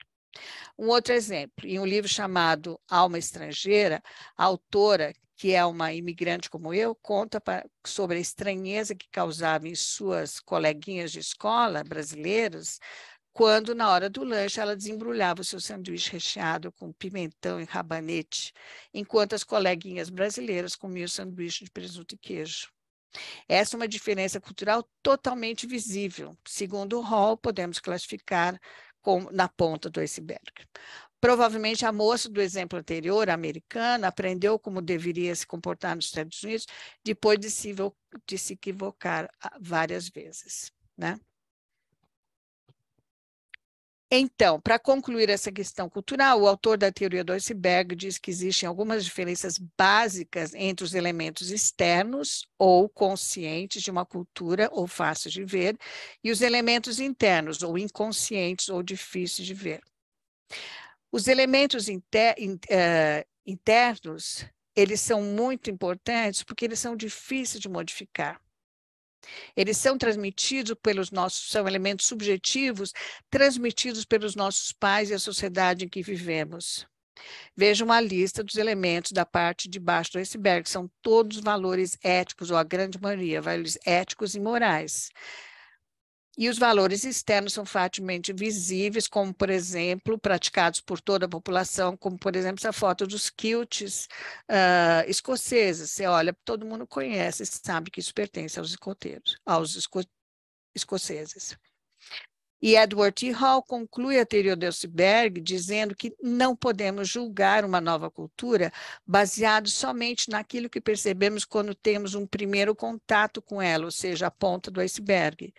Um outro exemplo, em um livro chamado Alma Estrangeira, a autora, que é uma imigrante como eu, conta pra, sobre a estranheza que causava em suas coleguinhas de escola brasileiras quando na hora do lanche ela desembrulhava o seu sanduíche recheado com pimentão e rabanete, enquanto as coleguinhas brasileiras comiam o sanduíche de presunto e queijo. Essa é uma diferença cultural totalmente visível. Segundo o Hall, podemos classificar como na ponta do iceberg. Provavelmente a moça do exemplo anterior, americana, aprendeu como deveria se comportar nos Estados Unidos depois de se, de se equivocar ah, várias vezes. Né? Então, para concluir essa questão cultural, o autor da teoria do iceberg diz que existem algumas diferenças básicas entre os elementos externos ou conscientes de uma cultura ou fáceis de ver e os elementos internos ou inconscientes ou difíceis de ver. Os elementos inter, in, uh, internos, eles são muito importantes porque eles são difíceis de modificar. Eles são transmitidos pelos nossos, são elementos subjetivos transmitidos pelos nossos pais e a sociedade em que vivemos. Vejam a lista dos elementos da parte de baixo do iceberg, são todos valores éticos, ou a grande maioria, valores éticos e morais. E os valores externos são facilmente visíveis, como, por exemplo, praticados por toda a população, como, por exemplo, essa foto dos quilts uh, ah, escoceses. Você olha, todo mundo conhece, sabe que isso pertence aos escoteiros, aos esco escoceses. E Edward T. Hall conclui a teoria de iceberg, dizendo que não podemos julgar uma nova cultura baseado somente naquilo que percebemos quando temos um primeiro contato com ela, ou seja, a ponta do iceberg.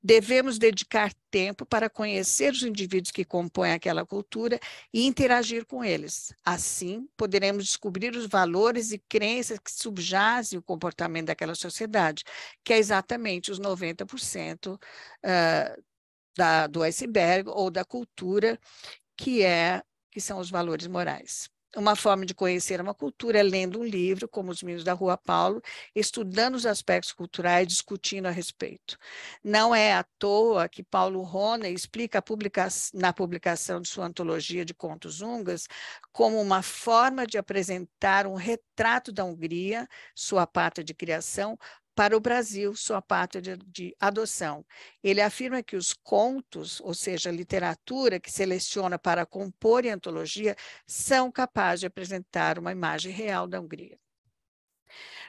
Devemos dedicar tempo para conhecer os indivíduos que compõem aquela cultura e interagir com eles. Assim, poderemos descobrir os valores e crenças que subjazem o comportamento daquela sociedade, que é exatamente os 90% uh, da, do iceberg ou da cultura, que é que são os valores morais. Uma forma de conhecer uma cultura é lendo um livro, como os meninos da Rua Paulo, estudando os aspectos culturais, discutindo a respeito. Não é à toa que Paulo Rona explica publica na publicação de sua antologia de contos húngaros como uma forma de apresentar um retrato da Hungria, sua pátria de criação, para o Brasil, sua pátria de, de, adoção. Ele afirma que os contos, ou seja, a literatura que seleciona para compor antologia, são capazes de apresentar uma imagem real da Hungria.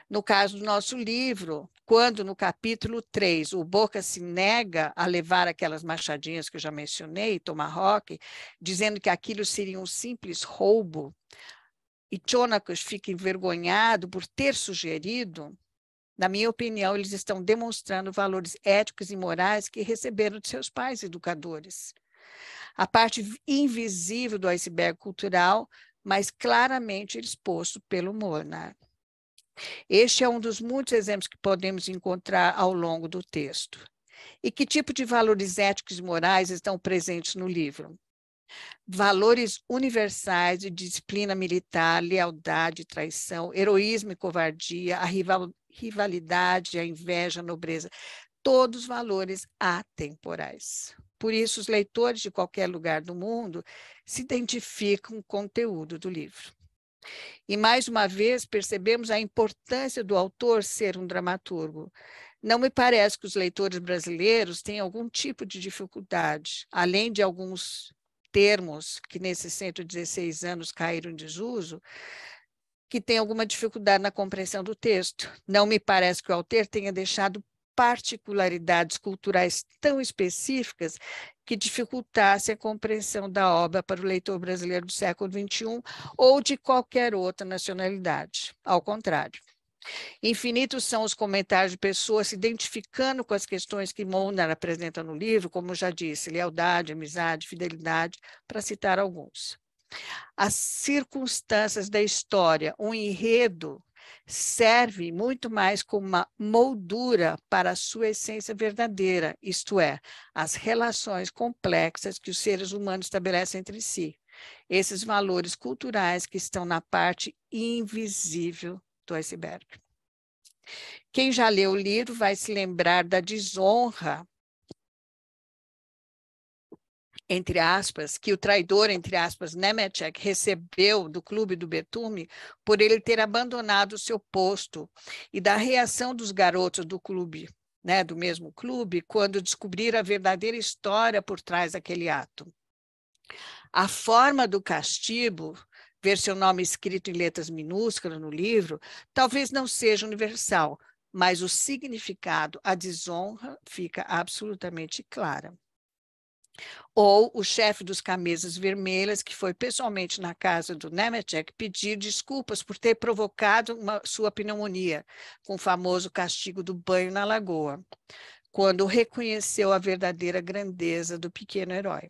No caso do nosso livro, quando no capítulo 3 o Boca se nega a levar aquelas machadinhas que eu já mencionei, Tomahawk, dizendo que aquilo seria um simples roubo, e Tchonakos fica envergonhado por ter sugerido na minha opinião, eles estão demonstrando valores éticos e morais que receberam de seus pais educadores. A parte invisível do iceberg cultural, mas claramente exposto pelo Molnar. Né? Este é um dos muitos exemplos que podemos encontrar ao longo do texto. E que tipo de valores éticos e morais estão presentes no livro? valores universais de disciplina militar, lealdade, traição, heroísmo e covardia, a rival, rivalidade, a inveja, a nobreza, todos valores atemporais. Por isso, os leitores de qualquer lugar do mundo se identificam com o conteúdo do livro. E mais uma vez percebemos a importância do autor ser um dramaturgo. Não me parece que os leitores brasileiros tenham algum tipo de dificuldade, além de alguns termos que nesses 116 anos caíram em desuso, que tem alguma dificuldade na compreensão do texto. Não me parece que o Alter tenha deixado particularidades culturais tão específicas que dificultasse a compreensão da obra para o leitor brasileiro do século XXI ou de qualquer outra nacionalidade. Ao contrário. Infinitos são os comentários de pessoas se identificando com as questões que Monar apresenta no livro, como já disse, lealdade, amizade, fidelidade, para citar alguns. As circunstâncias da história, um enredo, serve muito mais como uma moldura para a sua essência verdadeira, isto é, as relações complexas que os seres humanos estabelecem entre si. Esses valores culturais que estão na parte invisível do iceberg. Quem já leu o livro vai se lembrar da desonra, entre aspas, que o traidor, entre aspas, Nemetchek recebeu do clube do Betume por ele ter abandonado o seu posto e da reação dos garotos do clube, né, do mesmo clube, quando descobriram a verdadeira história por trás daquele ato. A forma do castigo ver seu nome escrito em letras minúsculas no livro, talvez não seja universal, mas o significado, a desonra, fica absolutamente clara. Ou o chefe dos camisas vermelhas, que foi pessoalmente na casa do Nemetchek pedir desculpas por ter provocado uma, sua pneumonia, com o famoso castigo do banho na lagoa, quando reconheceu a verdadeira grandeza do pequeno herói.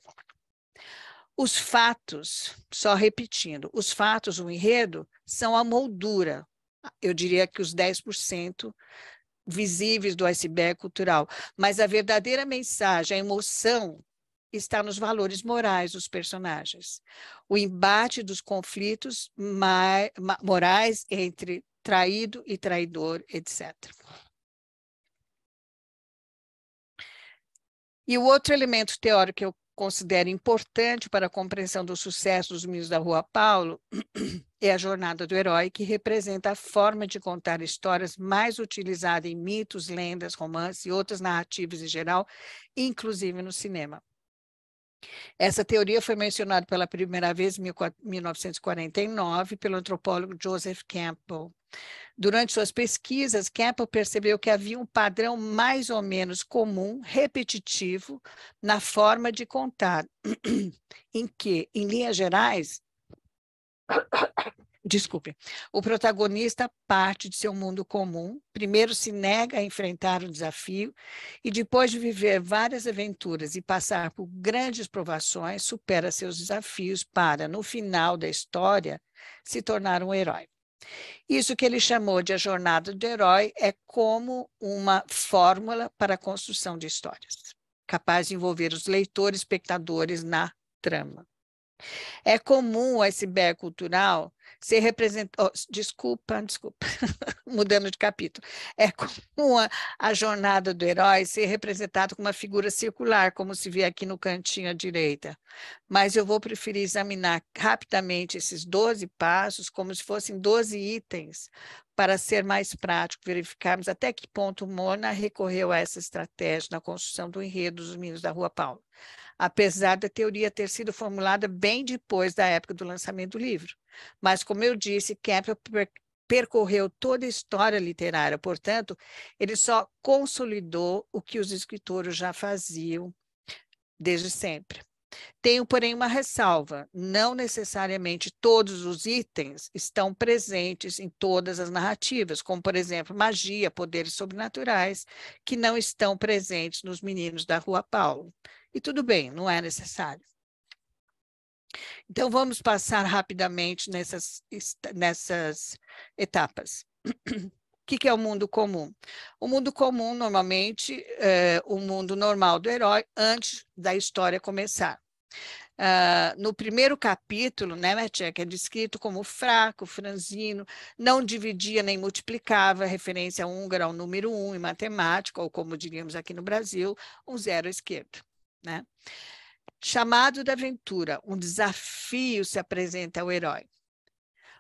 Os fatos, só repetindo, os fatos, o enredo, são a moldura, eu diria que os 10% visíveis do iceberg cultural. Mas a verdadeira mensagem, a emoção, está nos valores morais dos personagens. O embate dos conflitos morais entre traído e traidor, etc. E o outro elemento teórico que eu considero importante para a compreensão do sucesso dos meninos da Rua Paulo é a jornada do herói, que representa a forma de contar histórias mais utilizada em mitos, lendas, romances e outras narrativas em geral, inclusive no cinema. Essa teoria foi mencionada pela primeira vez em 1949 pelo antropólogo Joseph Campbell. Durante suas pesquisas, Campbell percebeu que havia um padrão mais ou menos comum, repetitivo, na forma de contar, em que, em linhas gerais, desculpe, o protagonista parte de seu mundo comum, primeiro se nega a enfrentar o desafio e depois de viver várias aventuras e passar por grandes provações, supera seus desafios para, no final da história, se tornar um herói. Isso que ele chamou de a jornada do herói é como uma fórmula para a construção de histórias, capaz de envolver os leitores, espectadores na trama. É comum o iceberg cultural ser representado. Oh, desculpa, desculpa, mudando de capítulo. É comum a, a, jornada do herói ser representado com uma figura circular, como se vê aqui no cantinho à direita. Mas eu vou preferir examinar rapidamente esses 12 passos como se fossem 12 itens, para ser mais prático, verificarmos até que ponto Mona recorreu a essa estratégia na construção do enredo dos Meninos da Rua Paulo, apesar da teoria ter sido formulada bem depois da época do lançamento do livro. Mas, como eu disse, Campbell percorreu toda a história literária, portanto, ele só consolidou o que os escritores já faziam desde sempre. Tenho, porém, uma ressalva: não necessariamente todos os itens estão presentes em todas as narrativas, como, por exemplo, magia, poderes sobrenaturais, que não estão presentes nos Meninos da Rua Paulo. E tudo bem, não é necessário. Então, vamos passar rapidamente nessas, nessas etapas. O que, que, é o mundo comum? O mundo comum, normalmente, é o mundo normal do herói antes da história começar. Uh, no primeiro capítulo, né, é descrito como fraco, franzino, não dividia nem multiplicava, referência húngara ao número um em matemática, ou como diríamos aqui no Brasil, um zero esquerdo. Né? Chamado da aventura, um desafio se apresenta ao herói.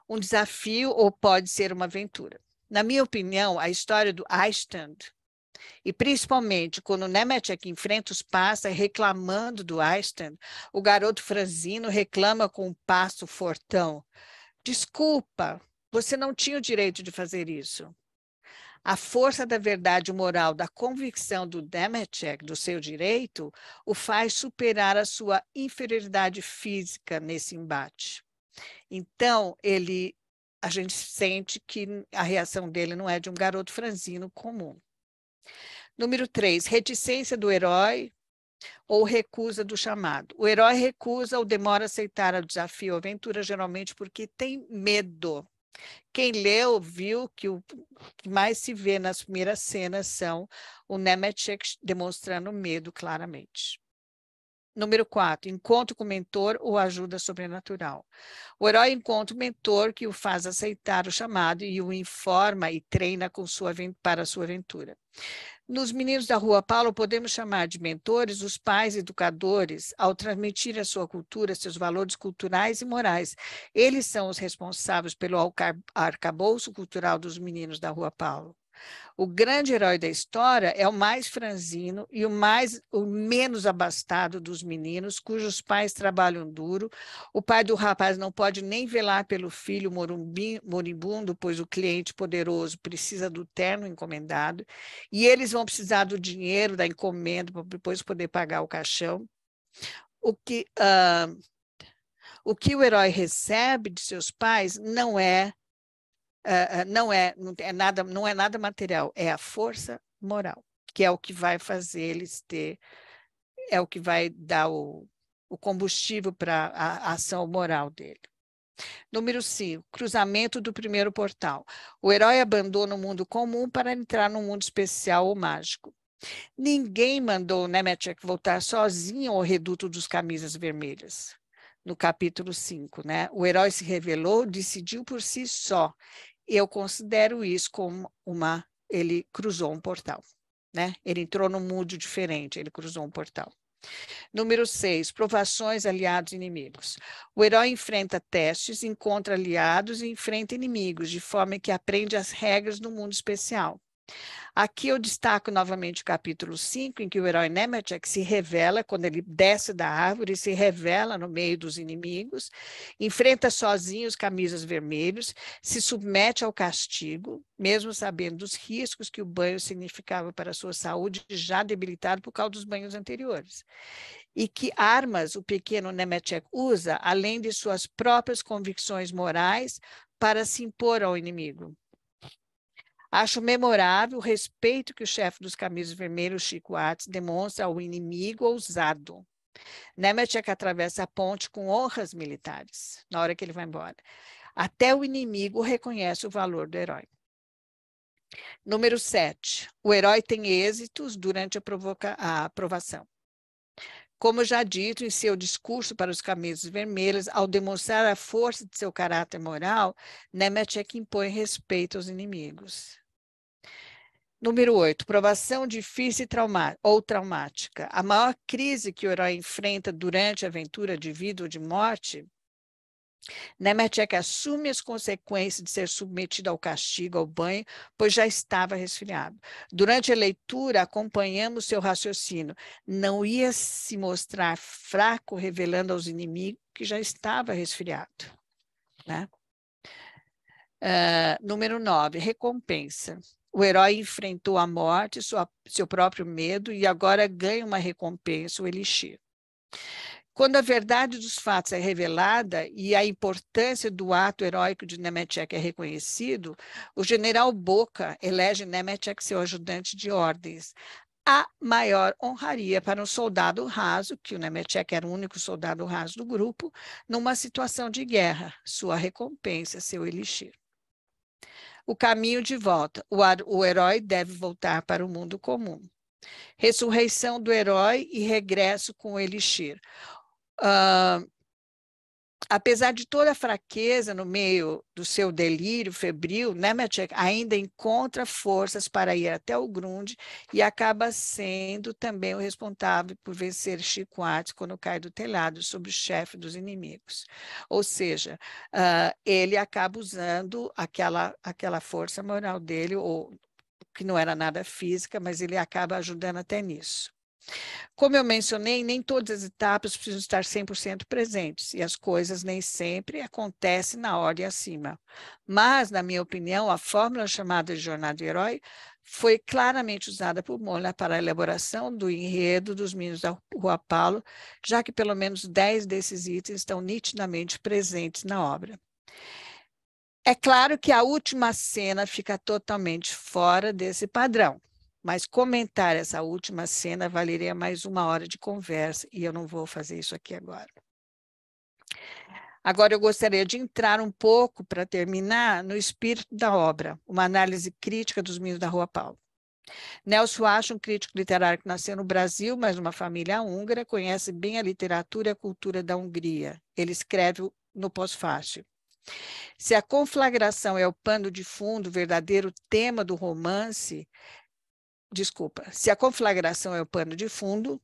Um desafio ou pode ser uma aventura. Na minha opinião, a história do Einstein. E principalmente quando Nemetchek né, é enfrenta os pássaros reclamando do Einstein, o garoto franzino reclama com um passo fortão. Desculpa, você não tinha o direito de fazer isso. A força da verdade moral, da convicção do Nemetchek do seu direito, o faz superar a sua inferioridade física nesse embate. Então, ele a gente sente que a reação dele não é de um garoto franzino comum. Número três, reticência do herói ou recusa do chamado. O herói recusa ou demora a aceitar o desafio ou aventura, geralmente porque tem medo. Quem leu viu que o que mais se vê nas primeiras cenas são o Nemechek demonstrando medo claramente. Número 4, encontro com o mentor ou ajuda sobrenatural. O herói encontra o mentor que o faz aceitar o chamado e o informa e treina sua, para a sua aventura. Nos Meninos da Rua Paulo, podemos chamar de mentores os pais educadores, ao transmitir a sua cultura, seus valores culturais e morais. Eles são os responsáveis pelo arcabouço cultural dos Meninos da Rua Paulo. O grande herói da história é o mais franzino e o mais o menos abastado dos meninos, cujos pais trabalham duro. O pai do rapaz não pode nem velar pelo filho moribundo, pois o cliente poderoso precisa do terno encomendado, e eles vão precisar do dinheiro da encomenda para depois poder pagar o caixão. O que, uh, o que o herói recebe de seus pais não é ah, ah, não, é, não, é nada, não é nada material, é a força moral, que é o que vai fazer eles ter, é o que vai dar o, o combustível para a, a ação moral dele. Número 5, cruzamento do primeiro portal. O herói abandona o mundo comum para entrar no mundo especial ou mágico. Ninguém mandou Nemetchek né, voltar sozinho ao reduto dos camisas vermelhas. No capítulo 5, né? O herói se revelou, decidiu por si só eu considero isso como uma. Ele cruzou um portal, né? Ele entrou num mundo diferente, ele cruzou um portal. Número 6, provações, aliados e inimigos. O herói enfrenta testes, encontra aliados e enfrenta inimigos, de forma que aprende as regras do mundo especial. Aqui eu destaco novamente o capítulo 5, em que o herói Nemetchek se revela, quando ele desce da árvore, se revela no meio dos inimigos, enfrenta sozinho os camisas vermelhos, se submete ao castigo, mesmo sabendo dos riscos que o banho significava para a sua saúde, já debilitado por causa dos banhos anteriores. E que armas o pequeno Nemetchek usa, além de suas próprias convicções morais, para se impor ao inimigo Acho memorável o respeito que o chefe dos camisas vermelhos, Chico Ates, demonstra ao inimigo ousado. Nemetchek né? atravessa a ponte com honras militares, na hora que ele vai embora. Até o inimigo reconhece o valor do herói. Número 7. O herói tem êxitos durante a, a aprovação. Como já dito em seu discurso para os camisas vermelhas, ao demonstrar a força de seu caráter moral, Nemetchek né? impõe respeito aos inimigos. Número 8, provação difícil e trauma, ou traumática. A maior crise que o herói enfrenta durante a aventura de vida ou de morte, Nemertjek assume as consequências de ser submetido ao castigo, ao banho, pois já estava resfriado. Durante a leitura, acompanhamos seu raciocínio. Não ia se mostrar fraco, revelando aos inimigos que já estava resfriado. Né? Uh, número 9, recompensa. O herói enfrentou a morte, sua, seu próprio medo, e agora ganha uma recompensa, o elixir. Quando a verdade dos fatos é revelada e a importância do ato heróico de Nemetchek é reconhecido, o general Boca elege Nemetchek seu ajudante de ordens. A maior honraria para um soldado raso, que o Nemetchek era o único soldado raso do grupo, numa situação de guerra, sua recompensa, seu elixir o caminho de volta. O, o herói deve voltar para o mundo comum. Ressurreição do herói e regresso com o Elixir. Uh, apesar de toda a fraqueza no meio do seu delírio febril, Nemetchek né, ainda encontra forças para ir até o Grund e acaba sendo também o responsável por vencer Chicoate quando cai do telhado sobre o chefe dos inimigos. Ou seja, uh, ele acaba usando aquela, aquela força moral dele, ou que não era nada física, mas ele acaba ajudando até nisso. Como eu mencionei, nem todas as etapas precisam estar 100% presentes e as coisas nem sempre acontecem na ordem acima. Mas, na minha opinião, a fórmula chamada de Jornada do Herói foi claramente usada por Mola para a elaboração do enredo dos Meninos da Rua Paulo, já que pelo menos 10 desses itens estão nitidamente presentes na obra. É claro que a última cena fica totalmente fora desse padrão. Mas comentar essa última cena valeria mais uma hora de conversa, e eu não vou fazer isso aqui agora. Agora eu gostaria de entrar um pouco, para terminar, no espírito da obra, uma análise crítica dos Meninos da Rua Paulo. Nelson Acha, um crítico literário que nasceu no Brasil, mas numa família húngara, conhece bem a literatura e a cultura da Hungria. Ele escreve no pós-fácil. Se a conflagração é o pano de fundo, o verdadeiro tema do romance, desculpa, se a conflagração é o pano de fundo,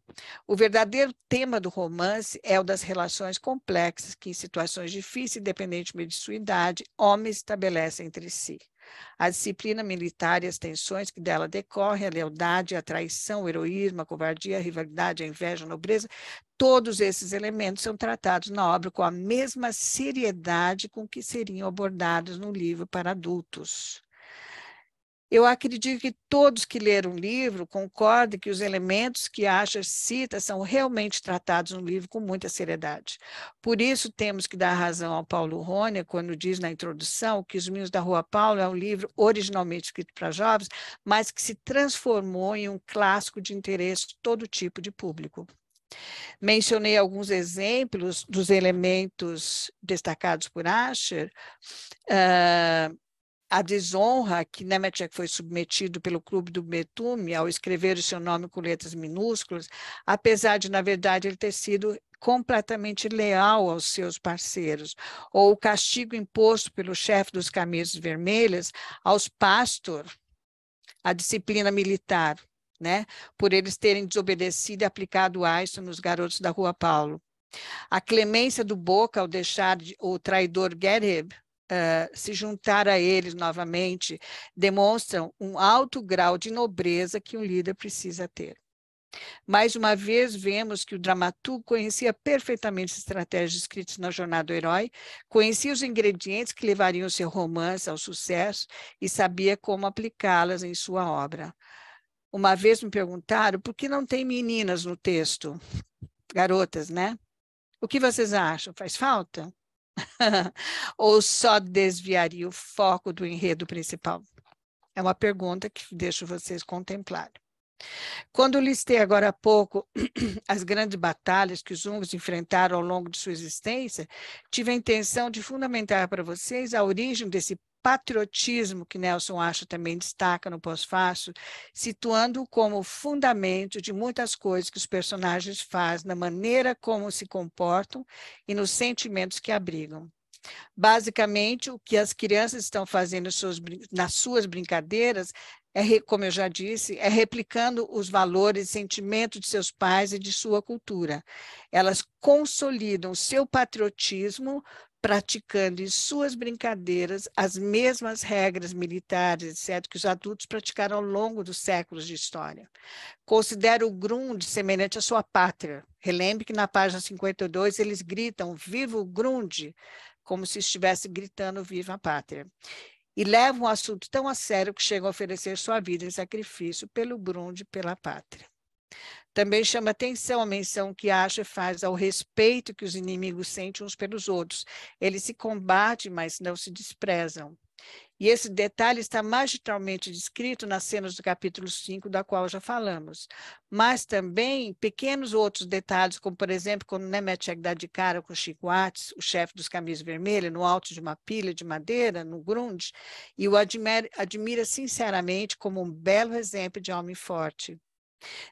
o verdadeiro tema do romance é o das relações complexas que, em situações difíceis, independentemente de sua idade, homens estabelecem entre si. A disciplina militar e as tensões que dela decorrem, a lealdade, a traição, o heroísmo, a covardia, a rivalidade, a inveja, a nobreza, todos esses elementos são tratados na obra com a mesma seriedade com que seriam abordados no livro para adultos. Eu acredito que todos que leram o livro concordem que os elementos que Asher cita são realmente tratados no livro com muita seriedade. Por isso, temos que dar razão ao Paulo Rônia quando diz na introdução que Os Meninos da Rua Paulo é um livro originalmente escrito para jovens, mas que se transformou em um clássico de interesse de todo tipo de público. Mencionei alguns exemplos dos elementos destacados por Asher, uh, a desonra que Nemetschek né, foi submetido pelo clube do Betume ao escrever o seu nome com letras minúsculas, apesar de, na verdade, ele ter sido completamente leal aos seus parceiros, ou o castigo imposto pelo chefe dos camisas vermelhas aos pastor, a disciplina militar, né, por eles terem desobedecido e aplicado aço nos garotos da Rua Paulo. A clemência do Boca ao deixar o traidor Gerheb eh, se juntar a eles novamente, demonstram um alto grau de nobreza que um líder precisa ter. Mais uma vez, vemos que o dramaturgo conhecia perfeitamente as estratégias escritas na Jornada do Herói, conhecia os ingredientes que levariam seu romance ao sucesso e sabia como aplicá-las em sua obra. Uma vez me perguntaram por que não tem meninas no texto, garotas, né? O que vocês acham? Faz falta? Ou só desviaria o foco do enredo principal? É uma pergunta que deixo vocês contemplarem. Quando listei agora há pouco as grandes batalhas que os húngaros enfrentaram ao longo de sua existência, tive a intenção de fundamentar para vocês a origem desse patriotismo, que Nelson Acha também destaca no pós-fácil, situando como fundamento de muitas coisas que os personagens fazem, na maneira como se comportam e nos sentimentos que abrigam. Basicamente, o que as crianças estão fazendo nas suas brincadeiras é, como eu já disse, é replicando os valores e sentimentos de seus pais e de sua cultura. Elas consolidam seu patriotismo praticando em suas brincadeiras as mesmas regras militares, etc., que os adultos praticaram ao longo dos séculos de história. Considera o Grund semelhante à sua pátria. Relembre que na página 52 eles gritam Viva o Grund, como se estivesse gritando Viva a Pátria. E levam um assunto tão a sério que chegam a oferecer sua vida em sacrifício pelo Grund e pela pátria. Também chama atenção a menção que acha faz ao respeito que os inimigos sentem uns pelos outros. Eles se combatem, mas não se desprezam. E esse detalhe está magistralmente descrito nas cenas do capítulo 5, da qual já falamos. Mas também pequenos outros detalhes, como, por exemplo, quando Nemetchek dá de cara com Chico Ates, o chefe dos camisas vermelhas, no alto de uma pilha de madeira, no Grund, e o admira, admira sinceramente como um belo exemplo de homem forte.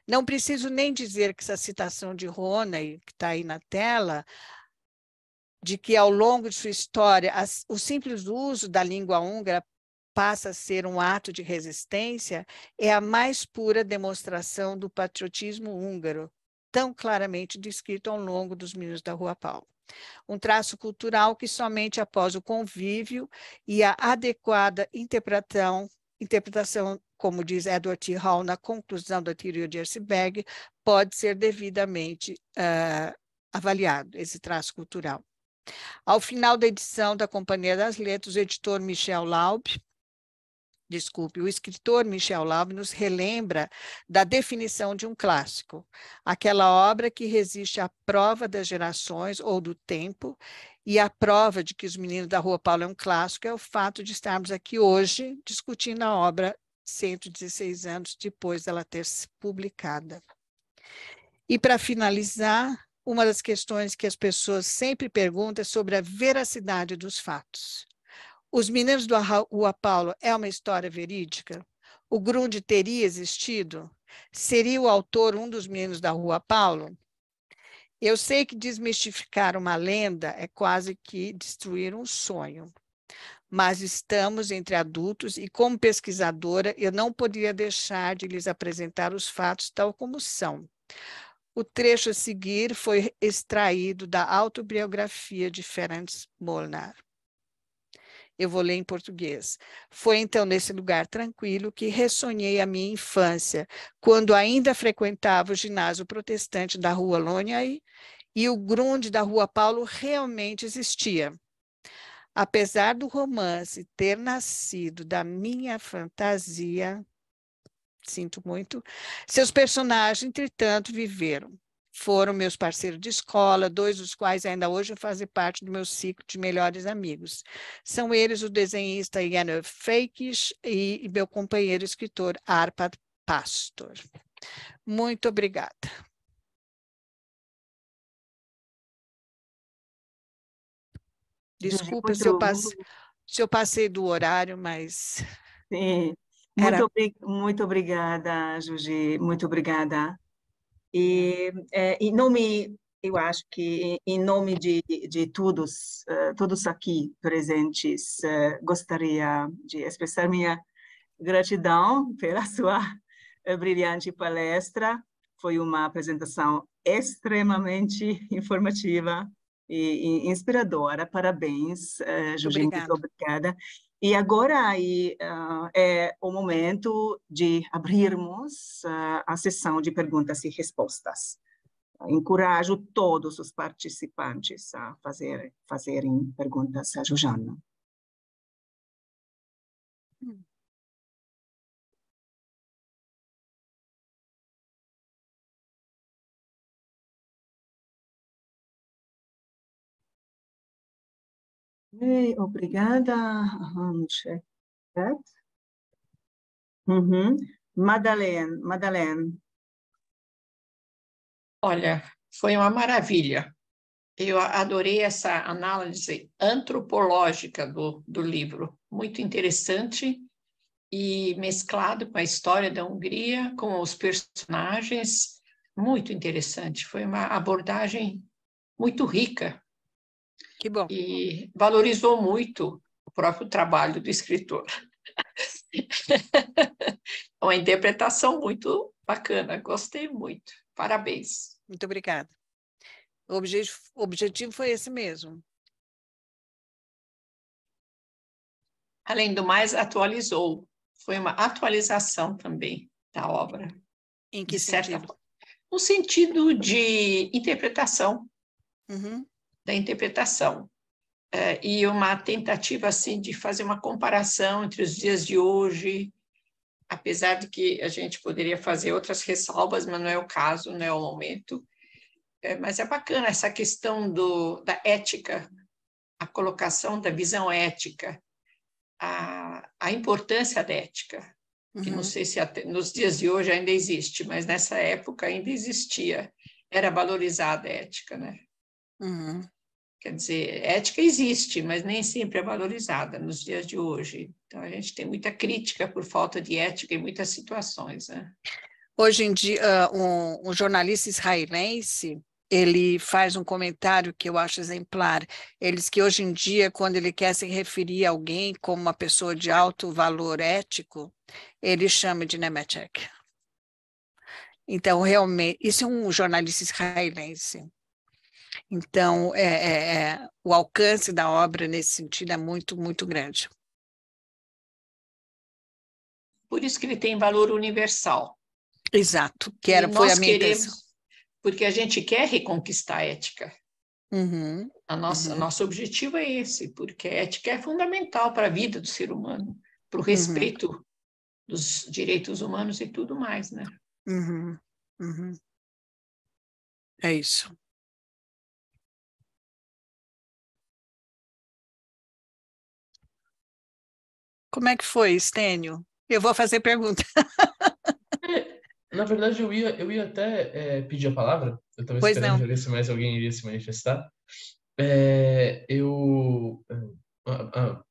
Não preciso nem dizer que essa citação de Ronay, que está aí na tela, de que ao longo de sua história as, o simples uso da língua húngara passa a ser um ato de resistência, é a mais pura demonstração do patriotismo húngaro, tão claramente descrito ao longo dos Minutos da Rua Paulo. Um traço cultural que somente após o convívio e a adequada interpretação interpretação, como diz Edward T. Hall, na conclusão da teoria de Hertzberg, pode ser devidamente uh, avaliado, esse traço cultural. Ao final da edição da Companhia das Letras, o editor Michel Laub, desculpe, o escritor Michel Laub nos relembra da definição de um clássico, aquela obra que resiste à prova das gerações ou do tempo e a prova de que Os Meninos da Rua Paulo é um clássico é o fato de estarmos aqui hoje discutindo a obra 116 anos depois dela ter se publicada. E para finalizar, uma das questões que as pessoas sempre perguntam é sobre a veracidade dos fatos. Os Meninos da Rua Paulo é uma história verídica? O Grunde teria existido? Seria o autor um dos meninos da Rua Paulo? Eu sei que desmistificar uma lenda é quase que destruir um sonho, mas estamos entre adultos e, como pesquisadora, eu não podia deixar de lhes apresentar os fatos tal como são. O trecho a seguir foi extraído da autobiografia de Ferenc Molnar eu vou ler em português. Foi então nesse lugar tranquilo que ressonhei a minha infância, quando ainda frequentava o ginásio protestante da rua Lonhai e o grunde da rua Paulo realmente existia. Apesar do romance ter nascido da minha fantasia, sinto muito, seus personagens, entretanto, viveram foram meus parceiros de escola, dois dos quais ainda hoje fazem parte do meu ciclo de melhores amigos. São eles o desenhista Yaniv Fakes e meu companheiro escritor Arpad Pastor. Muito obrigada. Desculpa se eu, passe... se eu, passei do horário, mas. Sim. Muito, Era... muito obrigada, Juji. Muito obrigada e uhum. é, em nome, eu acho que em nome de, de todos, uh, todos aqui presentes, uh, gostaria de expressar minha gratidão pela sua eh, brilhante palestra. Foi uma apresentação extremamente informativa e, inspiradora. Parabéns, uh, obrigada. obrigada. E agora aí, uh, é o momento de abrirmos uh, a sessão de perguntas e respostas. Encorajo todos os participantes a fazer, fazerem perguntas a Jojana. Hum. obrigada, Ramche. Uhum. Madalene, Madalene. Olha, foi uma maravilha. Eu adorei essa análise antropológica do, do livro, muito interessante e mesclado com a história da Hungria, com os personagens, muito interessante. Foi uma abordagem muito rica que bom. E valorizou muito o próprio trabalho do escritor. Uma interpretação muito bacana, gostei muito. Parabéns. Muito obrigada. O objetivo, foi esse mesmo. Além do mais, atualizou. Foi uma atualização também da obra. Em que sentido? Certa... No sentido de interpretação. Uhum da interpretação é, e uma tentativa assim de fazer uma comparação entre os dias de hoje, apesar de que a gente poderia fazer outras ressalvas, mas não é o caso, não é o momento. É, mas é bacana essa questão do, da ética, a colocação da visão ética, a, a importância da ética, que uhum. não sei se até, nos dias de hoje ainda existe, mas nessa época ainda existia, era valorizada a ética, né? Uhum. Quer dizer, ética existe, mas nem sempre é valorizada nos dias de hoje. Então, a gente tem muita crítica por falta de ética em muitas situações. Né? Hoje em dia, ah, um, um, jornalista israelense, ele faz um comentário que eu acho exemplar. eles que hoje em dia, quando ele quer se referir a alguém como uma pessoa de alto valor ético, ele chama de Nemetchek. Então, realmente, isso é um jornalista israelense. Então, é, é, é, o alcance da obra nesse sentido é muito, muito grande. Por isso que ele tem valor universal. Exato, que era, foi a minha queremos, Porque a gente quer reconquistar a ética. Uhum, a nossa, uhum. Nosso objetivo é esse, porque a ética é fundamental para a vida do ser humano, para o uhum. respeito uhum. dos direitos humanos e tudo mais, né? Uhum, uhum. É isso. Como é que foi, Stênio? Eu vou fazer pergunta. É, na verdade, eu ia, eu ia até é, pedir a palavra. Eu estava esperando não. ver se mais alguém iria se manifestar. É, eu... A, a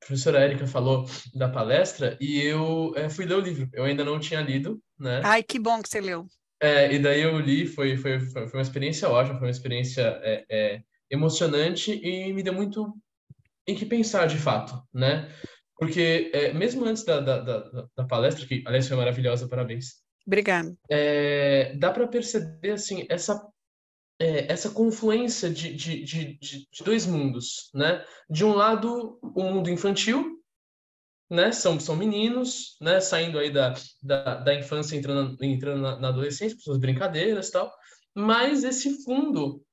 professora Érica falou da palestra e eu é, fui ler o livro. Eu ainda não tinha lido, né? Ai, que bom que você leu. É, e daí eu li, foi, foi, foi uma experiência ótima, foi uma experiência é, é, emocionante e me deu muito em que pensar de fato, né? Porque é, mesmo antes da, da, da, da, palestra, que aliás foi maravilhosa, parabéns. Obrigada. É, dá para perceber assim essa é, essa confluência de, de, de, de, dois mundos, né? De um lado o mundo infantil, né? São são meninos, né? Saindo aí da, da, da infância entrando entrando na, na adolescência, suas brincadeiras tal, mas esse fundo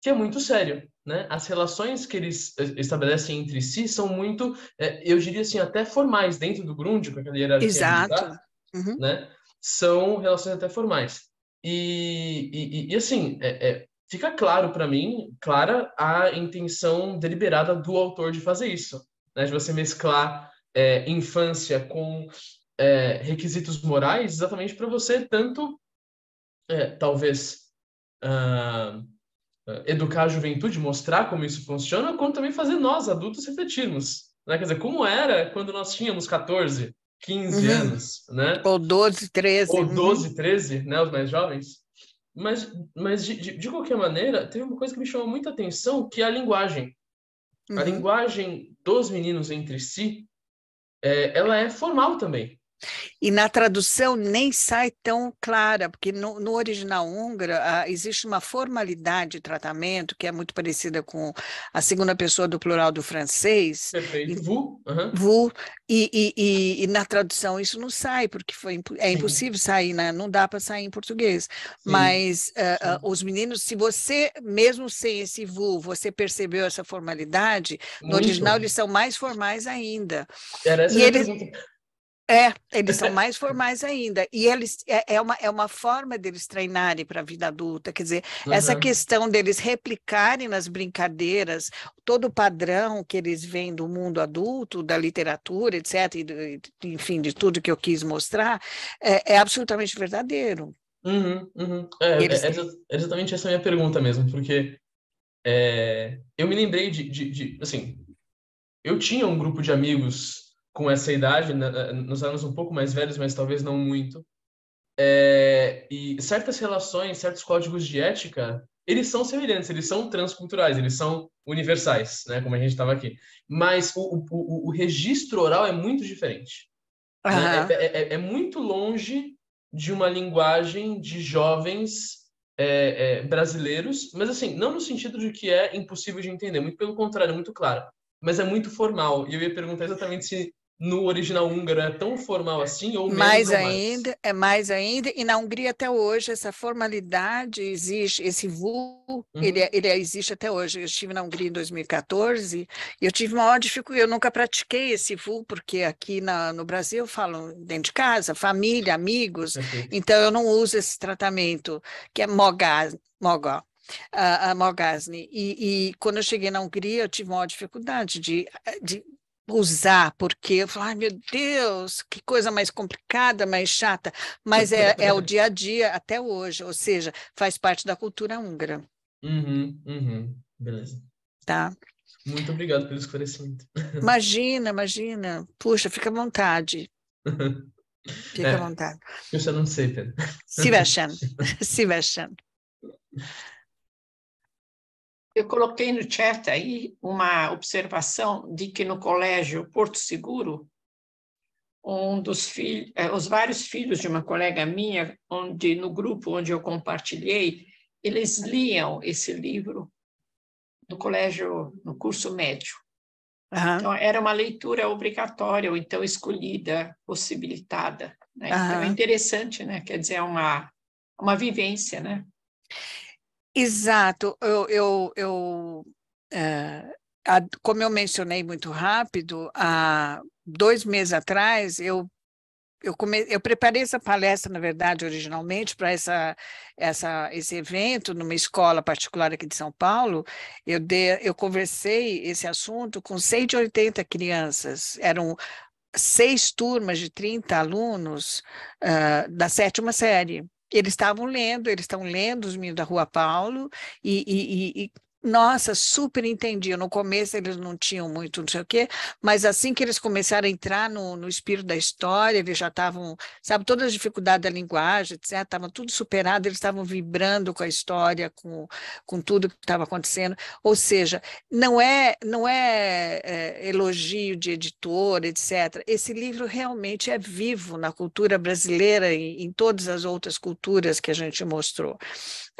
que é muito sério, né, as relações que eles estabelecem entre si são muito, é, eu diria assim, até formais, dentro do Grund, com aquela hierarquia Exato. uhum. né, são relações até formais. E, e, e assim, é, é, fica claro para mim, clara, a intenção deliberada do autor de fazer isso, né, de você mesclar é, infância com é, requisitos morais, exatamente para você tanto, é, talvez... Uh, eh, educar a juventude, mostrar como isso funciona, quanto também fazer nós, adultos, refletirmos. Né? Quer dizer, como era quando nós tínhamos 14, 15 uhum. anos, né? Ou 12, 13. Ou 12, uhum. 13, né? Os mais jovens. Mas, mas de, de, de qualquer maneira, tem uma coisa que me chamou muita atenção, que é a linguagem. Uhum. A linguagem dos meninos entre si, é, ela é formal também. E na tradução nem sai tão clara, porque no, no original húngaro ah, existe uma formalidade de tratamento que é muito parecida com a segunda pessoa do plural do francês. Perfeito, e, vous. Uhum. vous e, e, e, e, na tradução isso não sai, porque foi, é impossível sair, né? não dá para sair em português. Sim. Mas ah, ah, os meninos, se você, mesmo sem esse vous, você percebeu essa formalidade, muito. no original eles são mais formais ainda. Era essa e eles... É, eles são mais formais ainda. E eles é, é uma, é uma forma deles treinarem para a vida adulta. Quer dizer, uhum. essa questão deles replicarem nas brincadeiras todo o padrão que eles veem do mundo adulto, da literatura, etc., e, enfim, de tudo que eu quis mostrar, é, é absolutamente verdadeiro. Uhum, uhum. É, é eles... é, exatamente essa a minha pergunta mesmo, porque é, eu me lembrei de, de, de. Assim, eu tinha um grupo de amigos com essa idade, né, eh, nos anos um pouco mais velhos, mas talvez não muito. É, e certas relações, certos códigos de ética, eles são semelhantes, eles são transculturais, eles são universais, né, como a gente estava aqui. Mas o, o, o, registro oral é muito diferente. Uhum. É, é, é muito longe de uma linguagem de jovens é, é, brasileiros, mas assim, não no sentido de que é impossível de entender, muito pelo contrário, é muito claro, mas é muito formal. E eu ia perguntar exatamente se no original húngaro é tão formal assim ou menos mais ou ainda é mais ainda e na Hungria até hoje essa formalidade existe esse vulgo uhum. ele, é, ele é, existe até hoje eu estive na Hungria em 2014 e eu tive maior dificuldade eu nunca pratiquei esse vulgo porque aqui na, no Brasil falam dentro de casa família amigos então eu não uso esse tratamento que é mogá mogó a, a ah, ah, Mogasni. E, e, quando eu cheguei na Hungria, eu tive uma dificuldade de, de usar, porque eu falo, ai meu Deus, que coisa mais complicada, mais chata, mas é, é o dia a dia até hoje, ou seja, faz parte da cultura húngara. Uhum, uhum, beleza. Tá. Muito obrigado pelo esclarecimento. Imagina, imagina. Puxa, fica à vontade. Fica é, à vontade. Eu já não sei, Pedro. se Szívesen eu coloquei no chat aí uma observação de que no colégio Porto Seguro, um dos filhos, é, os vários filhos de uma colega minha, onde no grupo onde eu compartilhei, eles liam esse livro no colégio, no curso médio. Uhum. Então, era uma leitura obrigatória, ou então escolhida, possibilitada. Né? Uhum. Então, é interessante, né? Quer dizer, é uma, uma vivência, né? Exato. Eu, eu, eu uh, a, como eu mencionei muito rápido, há dois meses atrás eu eu, come... eu preparei essa palestra, na verdade, originalmente, para essa, essa, esse evento numa escola particular aqui de São Paulo. Eu, de... eu conversei esse assunto com 180 crianças. Eram seis turmas de 30 alunos uh, da sétima série eles estavam lendo, eles estão lendo os meninos da Rua Paulo, e, e, e nossa, super entendi. No começo eles não tinham muito, não sei o quê, mas assim que eles começaram a entrar no, no espírito da história, eles já estavam, sabe, todas as dificuldades da linguagem, etc., estavam tudo superado, eles estavam vibrando com a história, com, com tudo que estava acontecendo. Ou seja, não é, não é, é elogio de editor, etc. Esse livro realmente é vivo na cultura brasileira e em todas as outras culturas que a gente mostrou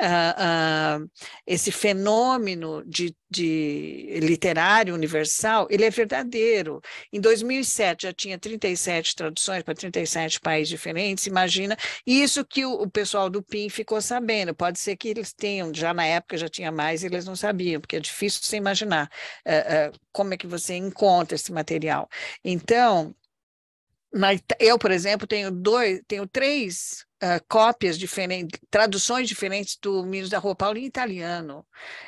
uh, esse fenômeno de, de, literário universal, ele é verdadeiro. Em 2007 já tinha 37 traduções para 37 países diferentes, imagina, isso que o, o pessoal do PIN ficou sabendo, pode ser que eles tenham, já na época já tinha mais e eles não sabiam, porque é difícil você imaginar uh, como é que você encontra esse material. Então, na, eu, por exemplo, tenho dois, tenho três uh, cópias diferentes, traduções diferentes do Minos da Rua Paulo em italiano.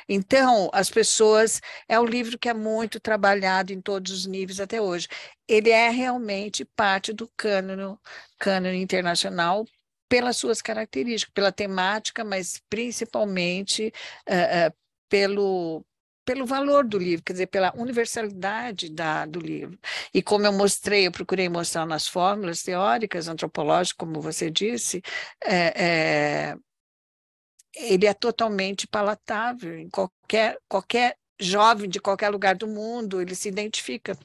Então, as pessoas é um livro que é muito trabalhado em todos os níveis até hoje. Ele é realmente parte do cânone, cânone internacional pelas suas características, pela temática, mas principalmente uh, uh, pelo pelo valor do livro, quer dizer, pela universalidade da, do livro. E como eu mostrei, eu procurei mostrar nas fórmulas teóricas, antropológicas, como você disse, é, é, ele é totalmente palatável em qualquer, qualquer jovem de qualquer lugar do mundo, ele se identifica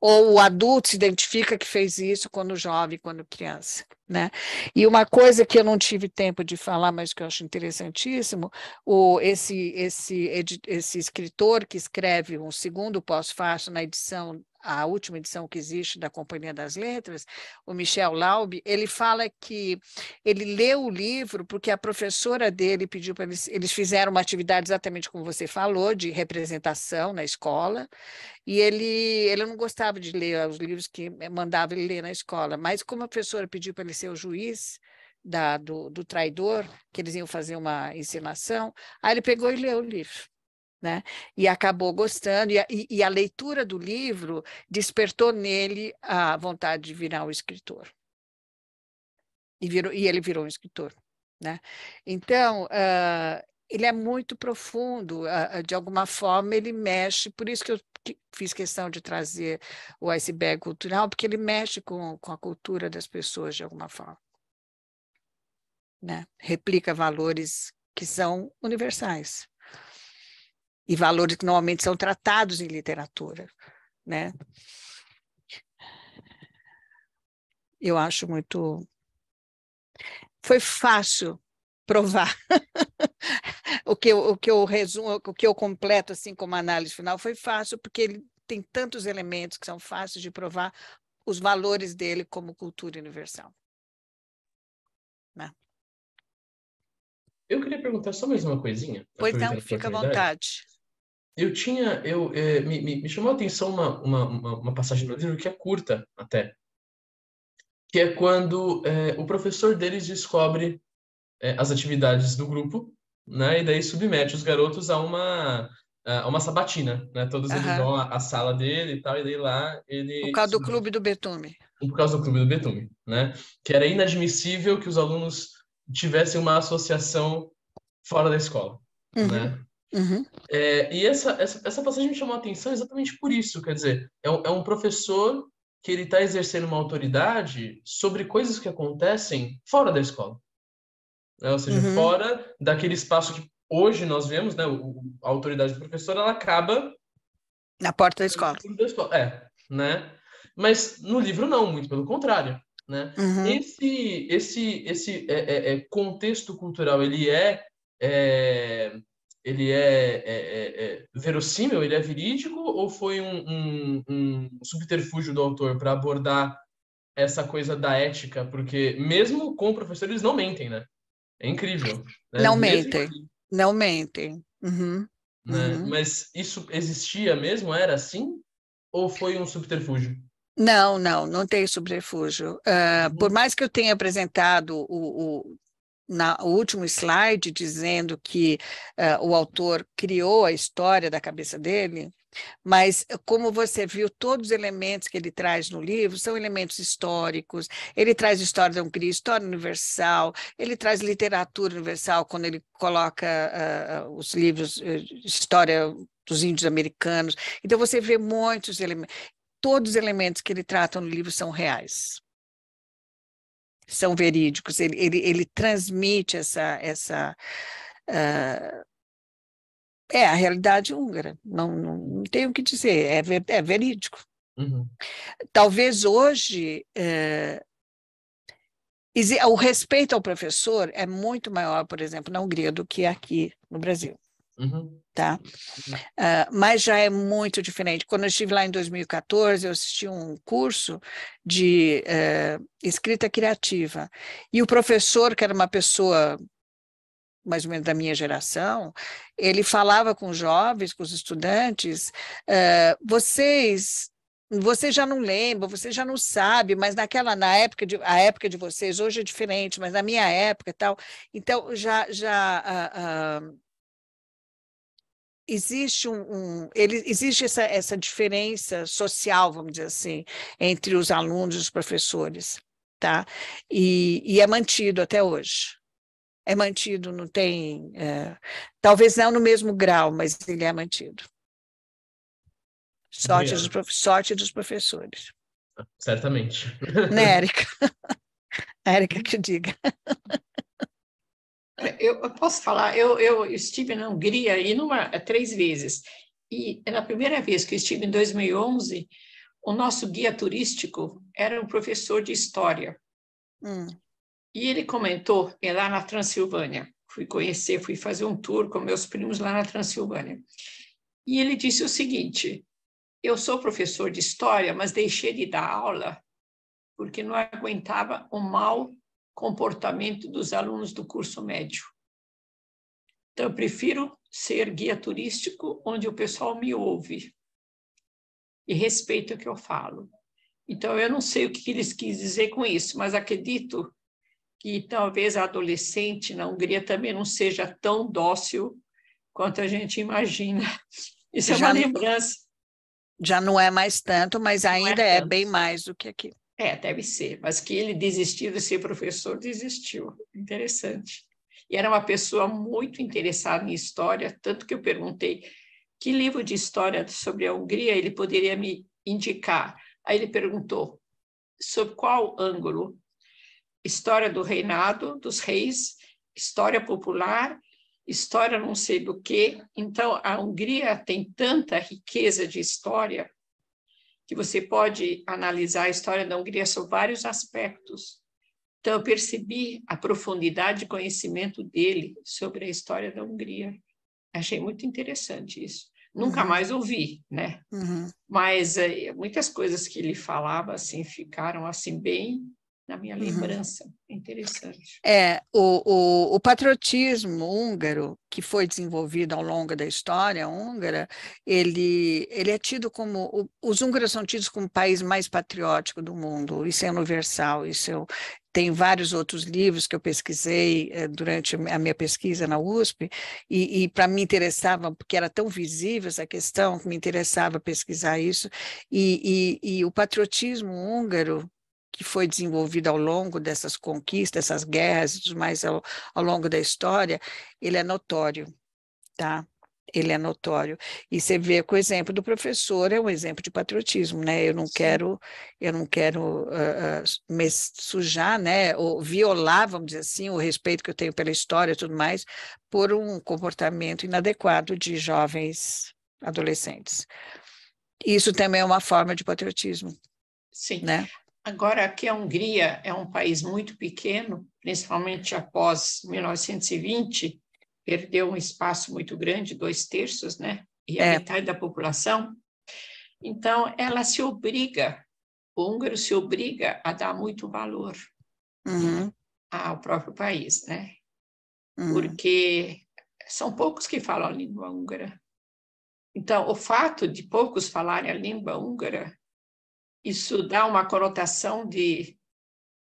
ou o adulto se identifica que fez isso quando jovem, quando criança. Né? E uma coisa que eu não tive tempo de falar, mas que eu acho interessantíssimo, o, esse, esse, esse escritor que escreve um segundo pós-fácil na edição a última edição que existe da Companhia das Letras, o Michel Laub, ele fala que ele leu o livro porque a professora dele pediu para eles, eles fizeram uma atividade exatamente como você falou, de representação na escola, e ele, ele não gostava de ler os livros que mandava ele ler na escola, mas como a professora pediu para ele ser o juiz, da, do, do traidor, que eles iam fazer uma encenação, aí ele pegou e leu o livro né? E acabou gostando, e a, e a, leitura do livro despertou nele a vontade de virar um escritor. E, virou, e ele virou um escritor, né? Então, uh, ele é muito profundo, uh, de alguma forma ele mexe, por isso que eu fiz questão de trazer o iceberg cultural, porque ele mexe com, com a cultura das pessoas de alguma forma. Né? Replica valores que são universais e valores que normalmente são tratados em literatura, né? Eu acho muito foi fácil provar o que eu, o que eu resumo, o que eu completo assim como análise final foi fácil porque ele tem tantos elementos que são fáceis de provar os valores dele como cultura universal. Né? Eu queria perguntar só mais uma coisinha. Pois não, fica à vontade eu tinha, eu é, me, me, chamou a atenção uma, uma, uma, passagem do livro que é curta até, que é quando é, o professor deles descobre é, as atividades do grupo, né? E daí submete os garotos a uma a uma sabatina, né? Todos eles vão à, à, sala dele e tal, e daí lá ele por causa do clube do Betume. Por causa do clube do Betume, né? Que era inadmissível que os alunos tivessem uma associação fora da escola, né. uhum. né? Uhum. É, e essa, essa, essa, passagem me chamou a atenção exatamente por isso. Quer dizer, é um, é um professor que ele está exercendo uma autoridade sobre coisas que acontecem fora da escola. Né? Ou seja, uhum. fora daquele espaço que hoje nós vemos, né? O, a autoridade do professor, ela acaba... Na porta da escola. Da escola. É, né? Mas no livro não, muito pelo contrário. Né? Uhum. Esse, esse, esse é, é, é contexto cultural, ele é, é ele é, é, é, é, verossímil, ele é verídico, ou foi um, um, um subterfúgio do autor para abordar essa coisa da ética? Porque mesmo com professores não mentem, né? É incrível. Né? Não mesmo mentem, assim. não mentem. Uhum. Né? Uhum. Mas isso existia mesmo? Era assim? Ou foi um subterfúgio? Não, não, não tem subterfúgio. Uh, uhum. Por mais que eu tenha apresentado o, o na, último slide dizendo que uh, o autor criou a história da cabeça dele, mas eh, como você viu, todos os elementos que ele traz no livro são elementos históricos. Ele traz história da Hungria, história universal, ele traz literatura universal quando ele coloca uh, os livros uh, História dos Índios Americanos. Então você vê muitos elementos. Todos os elementos que ele trata no livro são reais são verídicos, ele, ele, ele transmite essa, essa uh, é a realidade húngara, não, não, não tenho o que dizer, é, ver, é verídico. Uhum. Talvez hoje uh, o respeito ao professor é muito maior, por exemplo, na Hungria do que aqui no Brasil. Uhum. Tá? Uh, mas já é muito diferente. Quando eu estive lá em 2014, eu assisti um curso de uh, escrita criativa. E o professor, que era uma pessoa mais ou menos da minha geração, ele falava com os jovens, com os estudantes, uh, vocês você já não lembra, você já não sabe, mas naquela na época de, a época de vocês hoje é diferente, mas na minha época e tal, então já já uh, uh, existe um, um, ele, existe essa, essa diferença social, vamos dizer assim, entre os alunos e os professores, tá? E, e é mantido até hoje. É mantido, não tem, é, talvez não no mesmo grau, mas ele é mantido. Sorte, dos, sorte dos professores. Certamente. Né, Érica? Érica que diga. Eu, posso falar, eu, eu estive na Hungria e numa, eh, três vezes. E é na primeira vez que eu estive em 2011, o nosso guia turístico era um professor de história. Hum. E ele comentou é lá na Transilvânia. Fui conhecer, fui fazer um tour com meus primos lá na Transilvânia. E ele disse o seguinte: eu sou professor de história, mas deixei de dar aula porque não aguentava o mal comportamento dos alunos do curso médio. Então, eu prefiro ser guia turístico onde o pessoal me ouve e respeita o que eu falo. Então, eu não sei o que eles quis dizer com isso, mas acredito que talvez a adolescente na Hungria também não seja tão dócil quanto a gente imagina. Isso é já é uma lembrança. já não é mais tanto, mas é ainda é, é bem mais do que aqui. É, deve ser, mas que ele desistiu de ser professor, desistiu. Interessante. E era uma pessoa muito interessada em história, tanto que eu perguntei que livro de história sobre a Hungria ele poderia me indicar. Aí ele perguntou sobre qual ângulo? História do reinado, dos reis, história popular, história não sei do que. Então, a Hungria tem tanta riqueza de história que você pode analisar a história da Hungria sob vários aspectos. Então, eu percebi a profundidade de conhecimento dele sobre a história da Hungria. Achei muito interessante isso. Nunca uhum. mais ouvi, né? Uhum. Mas eh, muitas coisas que ele falava, assim, ficaram, assim, bem na minha uhum. lembrança. Uhum. Interessante. É, o, o, o, patriotismo húngaro, que foi desenvolvido ao longo da história húngara, ele, ele é tido como. O, os húngaros são tidos como o país mais patriótico do mundo, isso é universal, isso eu, tem vários outros livros que eu pesquisei eh, durante a minha pesquisa na USP, e, e para mim interessava, porque era tão visível essa questão, que me interessava pesquisar isso, e, e, e o patriotismo húngaro que foi desenvolvido ao longo dessas conquistas, essas guerras e tudo mais ao, ao longo da história, ele é notório, tá? ele é notório. E você vê que o exemplo do professor é um exemplo de patriotismo, né? Eu não quero, eu não quero uh, me sujar, né? Ou violar, vamos dizer assim, o respeito que eu tenho pela história e tudo mais, por um comportamento inadequado de jovens adolescentes. Isso também é uma forma de patriotismo. Sim. Né? Agora, aqui a Hungria é um país muito pequeno, principalmente após 1920, perdeu um espaço muito grande, dois terços, né? E a é. metade da população. Então, ela se obriga, o húngaro se obriga a dar muito valor uhum. ao próprio país, né? Uhum. Porque são poucos que falam a língua húngara. Então, o fato de poucos falarem a língua húngara isso dá uma conotação de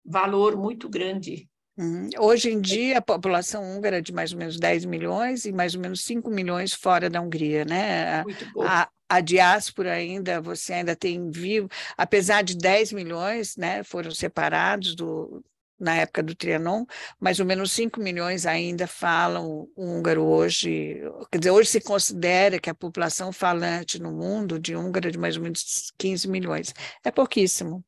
valor muito grande. Uhum. Hoje em dia, a população húngara é de mais ou menos 10 milhões e mais ou menos 5 milhões fora da Hungria, né? Muito A, a diáspora ainda, você ainda tem vivo, apesar de 10 milhões, né, foram separados do, na época do Trianon, mais ou menos 5 milhões ainda falam húngaro hoje. Quer dizer, hoje se considera que a população falante no mundo de húngaro é de mais ou menos 15 milhões. É pouquíssimo.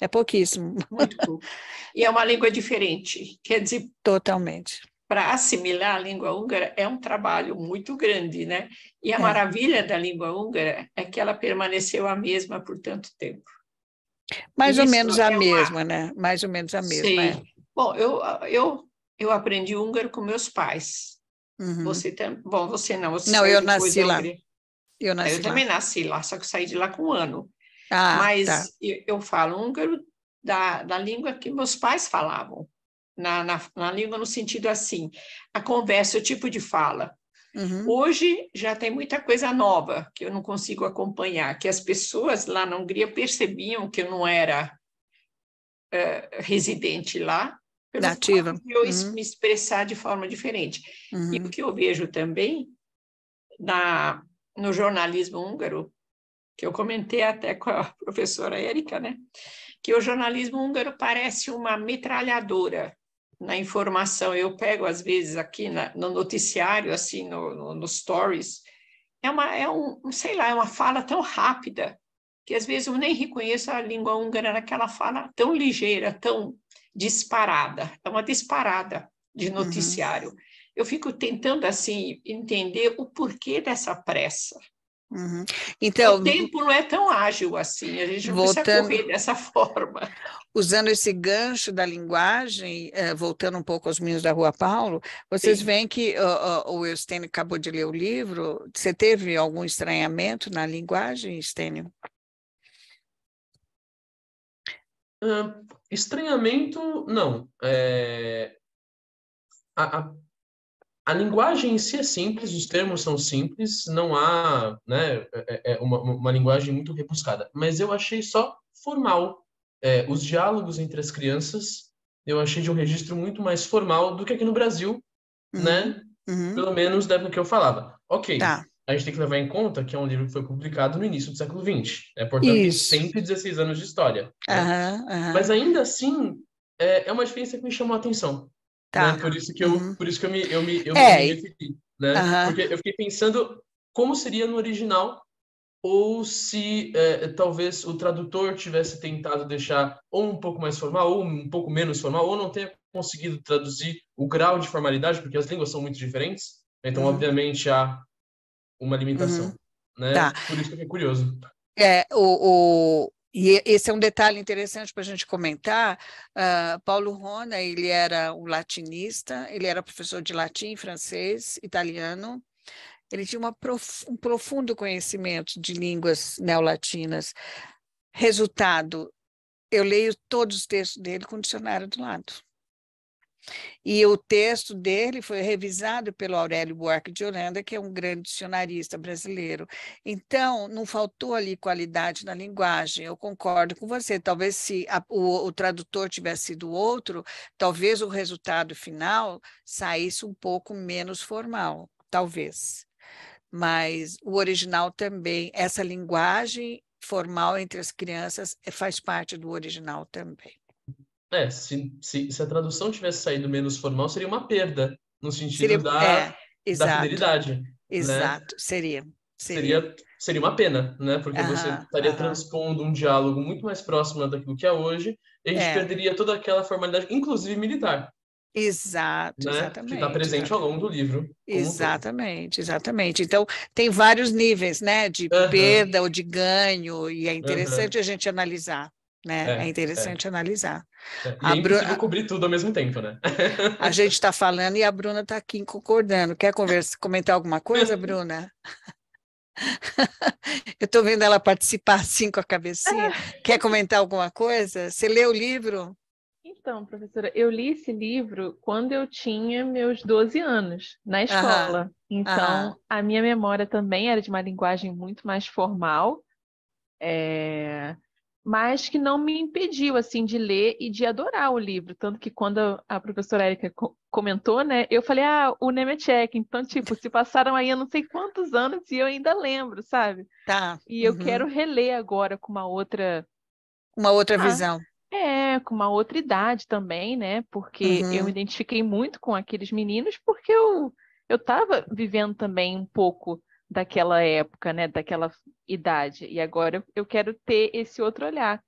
É pouquíssimo. Muito pouco. E é uma língua diferente. Quer dizer. Totalmente. Para assimilar a língua húngara é um trabalho muito grande, né? E a é. maravilha da língua húngara é que ela permaneceu a mesma por tanto tempo. Mais ou menos é a é mesma, né? Mais ou menos a mesma. Sim. É. Bom, eu, eu, eu aprendi húngaro com meus pais. Uhum. Você também. Bom, você não. Você não, ah, eu nasci lá. Eu, nasci eu lá. também nasci lá, só que saí de lá com um ano. Ah, Mas tá. eu, eu, falo húngaro da, da língua que meus pais falavam. Na, na, na língua no sentido assim, a conversa, o tipo de fala. Uhum. Hoje já tem muita coisa nova que eu não consigo acompanhar, que as pessoas lá na Hungria percebiam que eu não era uh, residente lá, nativa. Eu uhum. me expressar de forma diferente. Uhum. E o que eu vejo também na no jornalismo húngaro, que eu comentei até com a professora Érica, né? Que o jornalismo húngaro parece uma metralhadora na informação. Eu pego, às vezes, aqui na, no noticiário, assim, no, no, no, stories, é uma, é um, sei lá, é uma fala tão rápida que às vezes eu nem reconheço a língua húngara naquela fala tão ligeira, tão disparada. É uma disparada de uhum. noticiário. Uhum. Eu fico tentando, assim, entender o porquê dessa pressa. Uhum. Então, então, o tempo não é tão ágil assim, a gente não voltando, precisa correr dessa forma. Usando esse gancho da linguagem, eh, voltando um pouco aos meninos da Rua Paulo, vocês Sim. veem que o, o Eustênio acabou de ler o livro, você teve algum estranhamento na linguagem, Eustênio? Uh, estranhamento, não. É... A, a a linguagem em si é simples, os termos são simples, não há né, é, é, é uma, uma, linguagem muito rebuscada. Mas eu achei só formal. É, os diálogos entre as crianças eu achei de um registro muito mais formal do que aqui no Brasil, uhum. né? Uhum. Pelo menos da época que eu falava. Ok, tá. a gente tem que levar em conta que é um livro que foi publicado no início do século XX. Né? Portanto, Isso. tem 116 anos de história. Né? Uhum, Mas ainda assim, é, é uma diferença que me chamou a atenção. Né? Tá. Né? Por isso que eu, uhum. por isso que eu me, eu me, eu é. me referi, né? Uhum. Porque eu fiquei pensando como seria no original ou se é, talvez o tradutor tivesse tentado deixar ou um pouco mais formal ou um pouco menos formal ou não tenha conseguido traduzir o grau de formalidade porque as línguas são muito diferentes né? então uhum. obviamente há uma limitação uhum. né tá. por isso que eu fiquei curioso é o, e esse é um detalhe interessante para a gente comentar. Uh, Paulo Rona, ele era um latinista, ele era professor de latim, francês, italiano. Ele tinha prof... um profundo conhecimento de línguas neolatinas. Resultado, eu leio todos os textos dele com o dicionário do lado. E o texto dele foi revisado pelo Aurélio Buarque de Holanda, que é um grande dicionarista brasileiro. Então, não faltou ali qualidade na linguagem, eu concordo com você. Talvez se a, o, o, tradutor tivesse sido outro, talvez o resultado final saísse um pouco menos formal, talvez. Mas o original também, essa linguagem formal entre as crianças é, faz parte do original também. É, se, se, se, a tradução tivesse saído menos formal, seria uma perda, no sentido seria, da, é, da fidelidade. Né? Exato, né? seria, seria, seria. Seria uma pena, né? Porque uh -huh, você estaria uh -huh. transpondo um diálogo muito mais próximo daquilo que é hoje, e a gente é. perderia toda aquela formalidade, inclusive militar. Exato, né? Tá exatamente. Que está presente ao longo do livro. Exatamente, exatamente. Então, tem vários níveis, né? De uh -huh. perda ou de ganho, e é interessante a gente analisar. Né? É, é interessante é. analisar. É. a é cobrir tudo ao mesmo tempo, né? a gente está falando e a Bruna está aqui concordando. Quer conversa, comentar alguma coisa, Bruna? Eu estou vendo ela participar assim com a cabecinha. Quer comentar alguma coisa? Você leu o livro? Então, professora, eu li esse livro quando eu tinha meus 12 anos, na escola. Aham. Então, Aham. a minha memória também era de uma linguagem muito mais formal. É mas que não me impediu assim de ler e de adorar o livro, tanto que quando a professora Érica comentou, né, eu falei: "Ah, o Nemetchek". Então, tipo, se passaram aí eu não sei quantos anos e eu ainda lembro, sabe? Tá. E uhum. eu quero reler agora com uma outra uma outra ah, visão. É, com uma outra idade também, né? Porque uhum. eu me identifiquei muito com aqueles meninos porque eu eu estava vivendo também um pouco daquela época, né, daquela idade. E agora eu, quero ter esse outro olhar.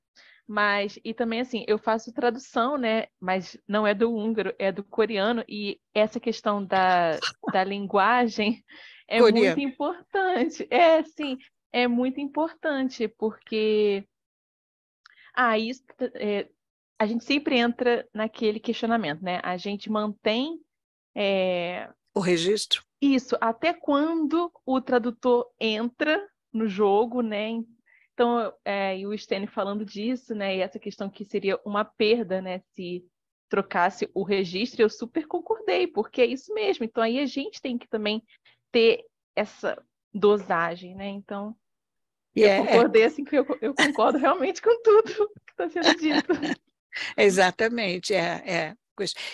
Mas e também assim, eu faço tradução, né, mas não é do húngaro, é do coreano e essa questão da, da linguagem é Coreano. muito importante. É, sim, é muito importante porque ah, isso, é, a gente sempre entra naquele questionamento, né? A gente mantém é... o registro isso, até quando o tradutor entra no jogo, né? Então, é, e o Stene falando disso, né? E essa questão que seria uma perda, né? Se trocasse o registro, eu super concordei, porque é isso mesmo. Então, aí a gente tem que também ter essa dosagem, né? Então, yeah. eu é. concordei assim que eu, eu concordo realmente com tudo que está sendo dito. Exatamente, é, é.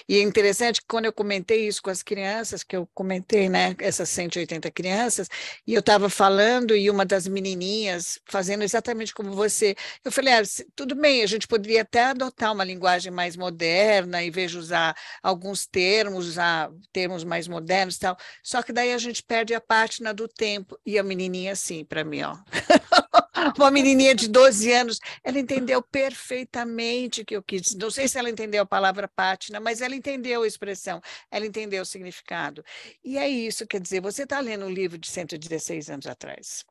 E é interessante que quando eu comentei isso com as crianças, que eu comentei, né, essas 180 crianças, e eu estava falando e uma das menininhas fazendo exatamente como você, eu falei, ah, tudo bem, a gente poderia até adotar uma linguagem mais moderna, e vejo usar alguns termos, usar termos mais modernos e tal, só que daí a gente perde a pátina do tempo. E a menininha assim, para mim, ó. uma menininha de 12 anos, ela entendeu perfeitamente o que eu quis. Não sei se ela entendeu a palavra pátina, mas ela entendeu a expressão, ela entendeu o significado. E é isso, quer dizer, você está lendo um livro de 116 anos atrás,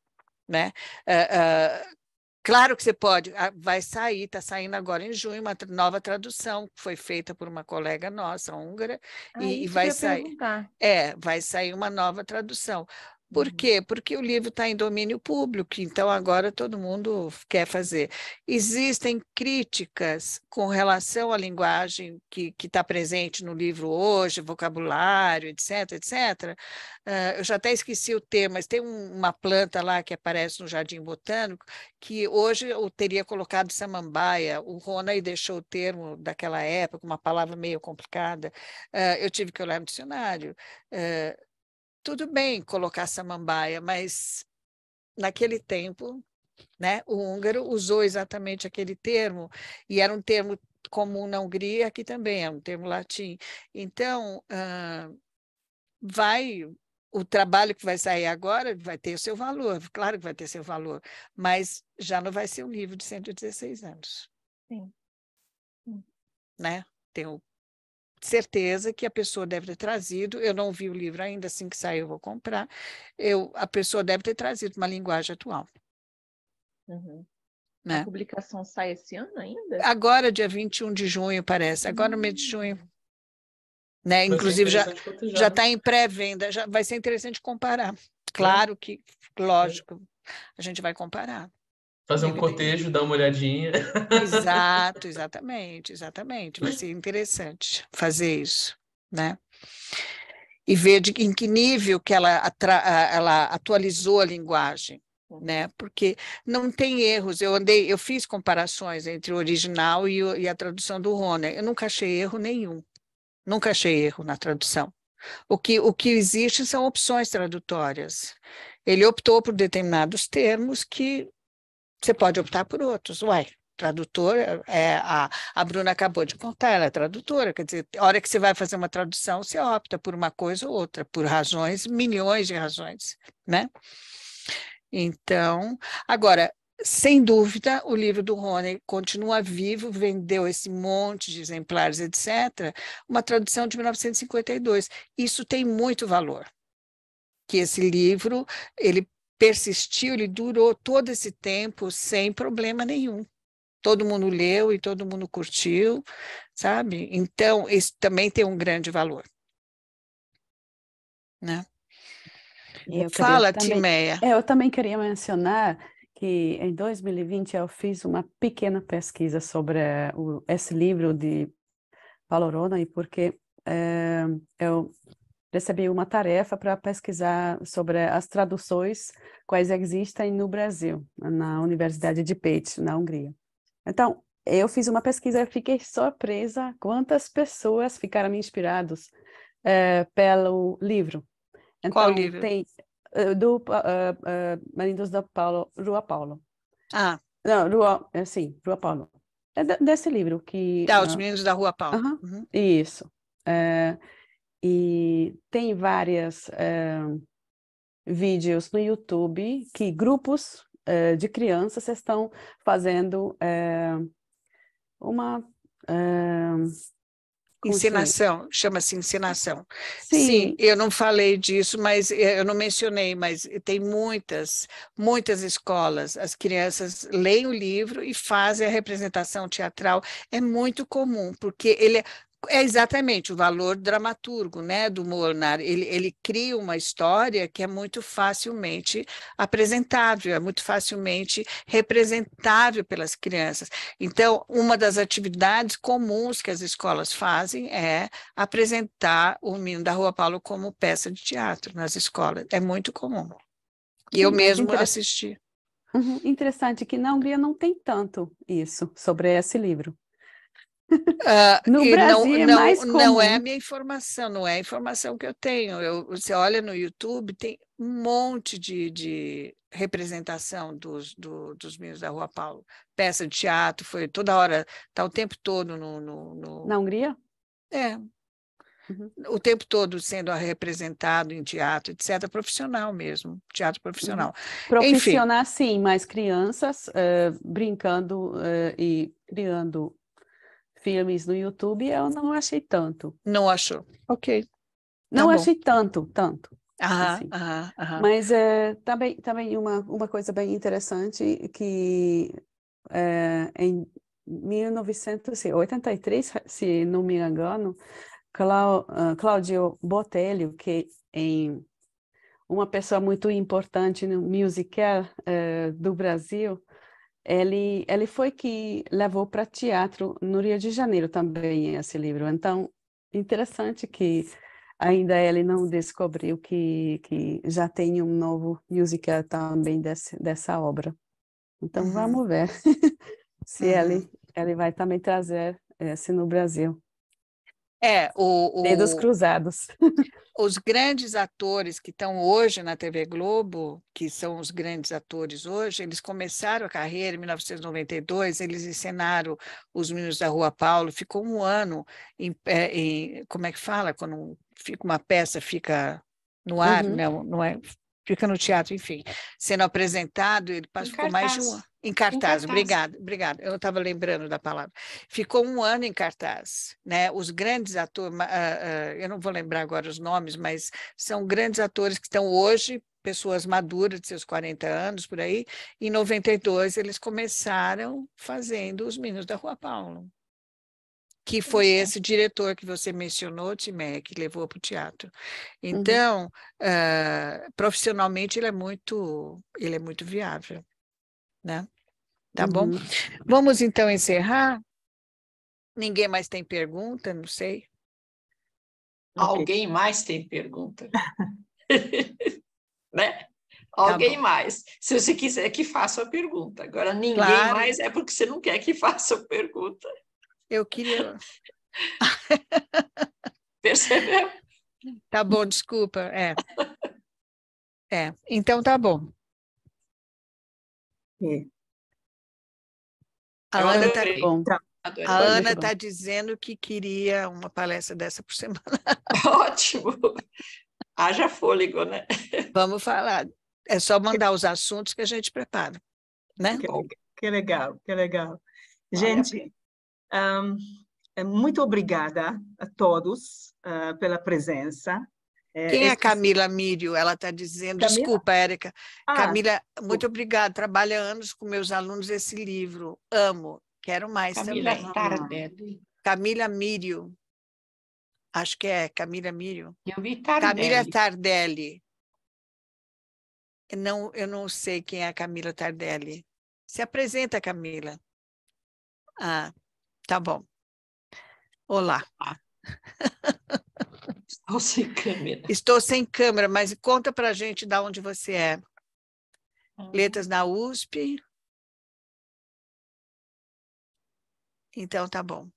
né? Uh, uh, Claro que você pode, ah, vai sair, está saindo agora em junho uma nova tradução que foi feita por uma colega nossa, húngara, Ai, e, vai sair. Perguntar. É, vai sair uma nova tradução. Por uhum. quê? Porque o livro está em domínio público, então agora todo mundo quer fazer. Existem críticas com relação à linguagem que está presente no livro hoje, vocabulário, etc, etc. Uh, eu já até esqueci o tema mas tem um, uma planta lá que aparece no Jardim Botânico, que hoje eu teria colocado samambaia, o Ronay deixou o termo daquela época, uma palavra meio complicada, uh, eu tive que olhar no dicionário. Uh, tudo bem colocar samambaia, mas naquele tempo, né, o húngaro usou exatamente aquele termo, e era um termo comum na Hungria, aqui também é um termo latim. Então, uh, vai o trabalho que vai sair agora vai ter o seu valor, claro que vai ter seu valor, mas já não vai ser um livro de 116 anos. Sim. Né? Tem o certeza que a pessoa deve ter trazido. Eu não vi o livro ainda, assim que sair eu vou comprar. Eu, a pessoa deve ter trazido uma linguagem atual. Uhum. Né? A publicação sai esse ano ainda? Agora, dia 21 de junho, parece. Agora, no mês de junho. Hum. Né? Inclusive, já já está em pré-venda. Já Vai ser interessante comparar. Uhum. Claro que, lógico, uhum. a gente vai comparar. Fazer um cotejo, dar uma olhadinha. Exato, exatamente, exatamente. Vai ser interessante fazer isso, né? E ver de, em que nível que ela, atra, ela atualizou a linguagem, né? Porque não tem erros. Eu andei, eu fiz comparações entre o original e, e a tradução do Roner. Eu nunca achei erro nenhum. Nunca achei erro na tradução. O que, o que existe são opções tradutórias. Ele optou por determinados termos que você pode optar por outros. Uai, tradutora, é, a, a Bruna acabou de contar, ela é tradutora, quer dizer, a hora que você vai fazer uma tradução, você opta por uma coisa ou outra, por razões, milhões de razões, né? Então, agora, sem dúvida, o livro do Rony continua vivo, vendeu esse monte de exemplares, etc., uma tradução de 1952. Isso tem muito valor, que esse livro, ele persistiu, ele durou todo esse tempo sem problema nenhum. Todo mundo leu e todo mundo curtiu, sabe? Então, isso também tem um grande valor. Né? Eu Fala, também, Timeia. É, eu também queria mencionar que em 2020 eu fiz uma pequena pesquisa sobre eh, o, esse livro de Valorona e porque é, eu recebi uma tarefa para pesquisar sobre as traduções quais existem no Brasil, na Universidade de Pécs na Hungria. Então, eu fiz uma pesquisa e fiquei surpresa quantas pessoas ficaram inspiradas eh, pelo livro. Então, Qual livro? Tem, eh, do uh, uh, da Paulo, Rua Paulo. Ah. Não, Rua, eh, sim, Rua Paulo. É desse livro que... Tá, Os ah, Meninos da Rua Paulo. -huh, uhum. Isso e tem várias eh, vídeos no YouTube que grupos eh, de crianças estão fazendo eh, uma Ensinação, chama-se ensinação. Sim. Sim. eu não falei disso, mas eu não mencionei, mas tem muitas, muitas escolas. As crianças leem o livro e fazem a representação teatral. É muito comum, porque ele é é exatamente o valor dramaturgo né, do Molnar. Ele, ele cria uma história que é muito facilmente apresentável, é muito facilmente representável pelas crianças. Então, uma das atividades comuns que as escolas fazem é apresentar o Menino da Rua Paulo como peça de teatro nas escolas. É muito comum. E eu mesmo assisti. Uhum, interessante que na Hungria não tem tanto isso sobre esse livro. Ah, no Brasil é não, não, é mais comum. Não é a minha informação, não é a informação que eu tenho. Eu, você olha no YouTube, tem um monte de, de representação dos, do, dos meninos da Rua Paulo. Peça de teatro, foi toda hora, tá o tempo todo no... no, no... Na Hungria? É. Uhum. O tempo todo sendo representado em teatro, etc., profissional mesmo, teatro profissional. Uhum. Profissional, Enfim. sim, mas crianças uh, brincando uh, e criando filmes no YouTube, eu não achei tanto. Não achou. Ok. Tá não tá achei tanto, tanto. Aham, assim. aham, aham. Mas é, também, também uma, uma coisa bem interessante que é, em 1983, se não me engano, Clau, uh, Claudio Botelho, que em é uma pessoa muito importante no musical uh, do Brasil, ele, ele foi que levou para teatro no Rio de Janeiro também esse livro. Então, interessante que ainda ele não descobriu que, que já tem um novo musical também desse, dessa obra. Então, uhum. vamos ver se uhum. ele, ele vai também trazer esse no Brasil. É, o, o, Dedos cruzados. Os grandes atores que estão hoje na TV Globo, que são os grandes atores hoje, eles começaram a carreira em 1992, eles encenaram Os Meninos da Rua Paulo, ficou um ano em, em como é que fala? Quando fica uma peça, fica no ar, uhum. não, não é? fica no teatro, enfim, sendo apresentado, ele passou ficou mais de um ano. Em cartaz, obrigada, obrigada. Eu não estava lembrando da palavra. Ficou um ano em cartaz, né? Os grandes atores, uh, ah, uh, ah, eu não vou lembrar agora os nomes, mas são grandes atores que estão hoje pessoas maduras de seus 40 anos por aí. Em 92 eles começaram fazendo Os Meninos da Rua Paulo que foi esse diretor que você mencionou, Timé, que levou para o teatro. Uhum. Então, uhum. uh, profissionalmente ele é muito, ele é muito viável, né? Tá uhum. bom? Vamos então encerrar. Ninguém mais tem pergunta, não sei. Alguém mais tem pergunta? né? Tá Alguém tá mais. Se você quiser que faça a pergunta. Agora, ninguém claro. mais é porque você não quer que faça a pergunta. Eu queria. Percebeu? Tá bom, desculpa. É. É, então tá bom. É. A Ana, tá, bom. Tá. A Ana está dizendo que queria uma palestra dessa por semana. Ótimo! Haja fôlego, né? Vamos falar. É só mandar os assuntos que a gente prepara, né? Que, que legal, que legal. Gente, um, é muito obrigada a todos uh, pela presença. É, quem é Camila Mírio? Ela está dizendo. Camila? Desculpa, Érica. Ah, Camila, muito obrigada. Trabalha anos com meus alunos esse livro. Amo. Quero mais Camila também. É Tardelli. Camila Mírio. Acho que é Camila Mírio. Eu vi Tardelli. Camila Tardelli. Não, eu não sei quem é a Camila Tardelli. Se apresenta, Camila. Ah, Tá bom. Olá. Estou sem câmera. Estou sem câmera, mas conta para a gente de onde você é. Ah. Letras na USP. Então, tá bom.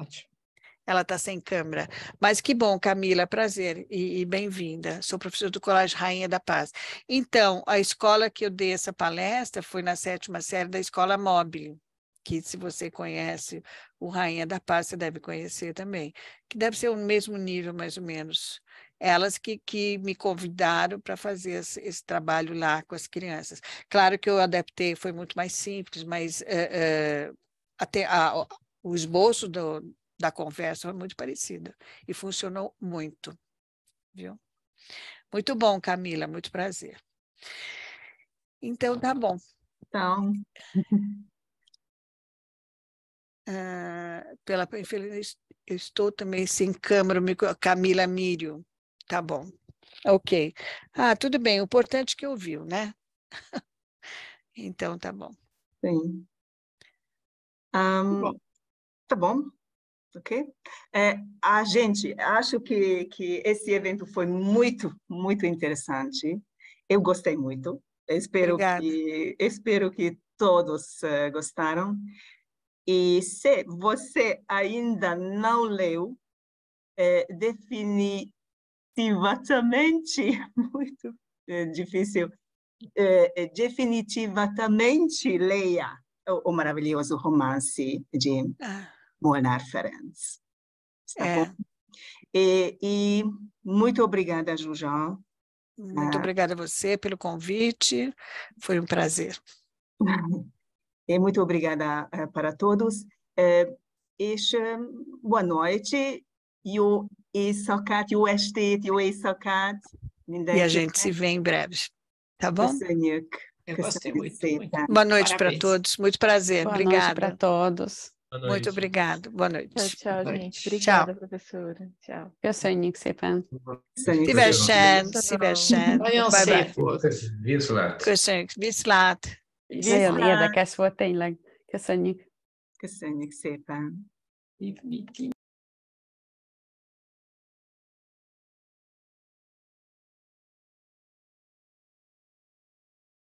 Ótimo. Ela está sem câmera. Mas que bom, Camila, prazer e, e bem-vinda. Sou professora do Colégio Rainha da Paz. Então, a escola que eu dei essa palestra foi na sétima série da Escola Mobile que se você conhece o Rainha da Paz, você deve conhecer também, que deve ser o mesmo nível, mais ou menos. Elas que, que me convidaram para fazer esse, esse, trabalho lá com as crianças. Claro que eu adaptei, foi muito mais simples, mas é, é, até a, o esboço do, da conversa foi muito parecido e funcionou muito. Viu? Muito bom, Camila, muito prazer. Então, tá bom. Então. Ah, pela infeliz, estou também sem câmera, micro, Camila Mírio. Tá bom. Ok. Ah, tudo bem. O importante é que ouviu, né? então, tá bom. Sim. Um, bom. Tá bom. Ok? É, a gente, acho que, que esse evento foi muito, muito interessante. Eu gostei muito. Espero que, espero que todos uh, gostaram. E se você ainda não leu é, definitivamente, muito é, difícil, é, é, definitivamente leia o, o, maravilhoso romance de Bonar Moanar Ferenc. É. E, e, muito obrigada, João. Muito ah. obrigada a você pelo convite, foi um prazer. muito obrigada eh, para todos. Eh, boa noite. Eu Jó éjszakát, jó estét, jó éjszakát. Mindenkinek. E a gente né? se vê em breve. Tá bom? Köszönjük. Eu gostei muito, muito. Tá? Boa noite para todos. Muito prazer. Boa obrigada. para todos. Muito obrigado. Boa noite. Tchau, tchau Boa gente. Obrigada, tchau. professora. Tchau. Köszönjük szépen. Szívesen, szívesen. Nagyon szép volt. Viszlát. Köszönjük. Viszlát. Nagyon érdekes volt, tényleg. Köszönjük. Köszönjük szépen.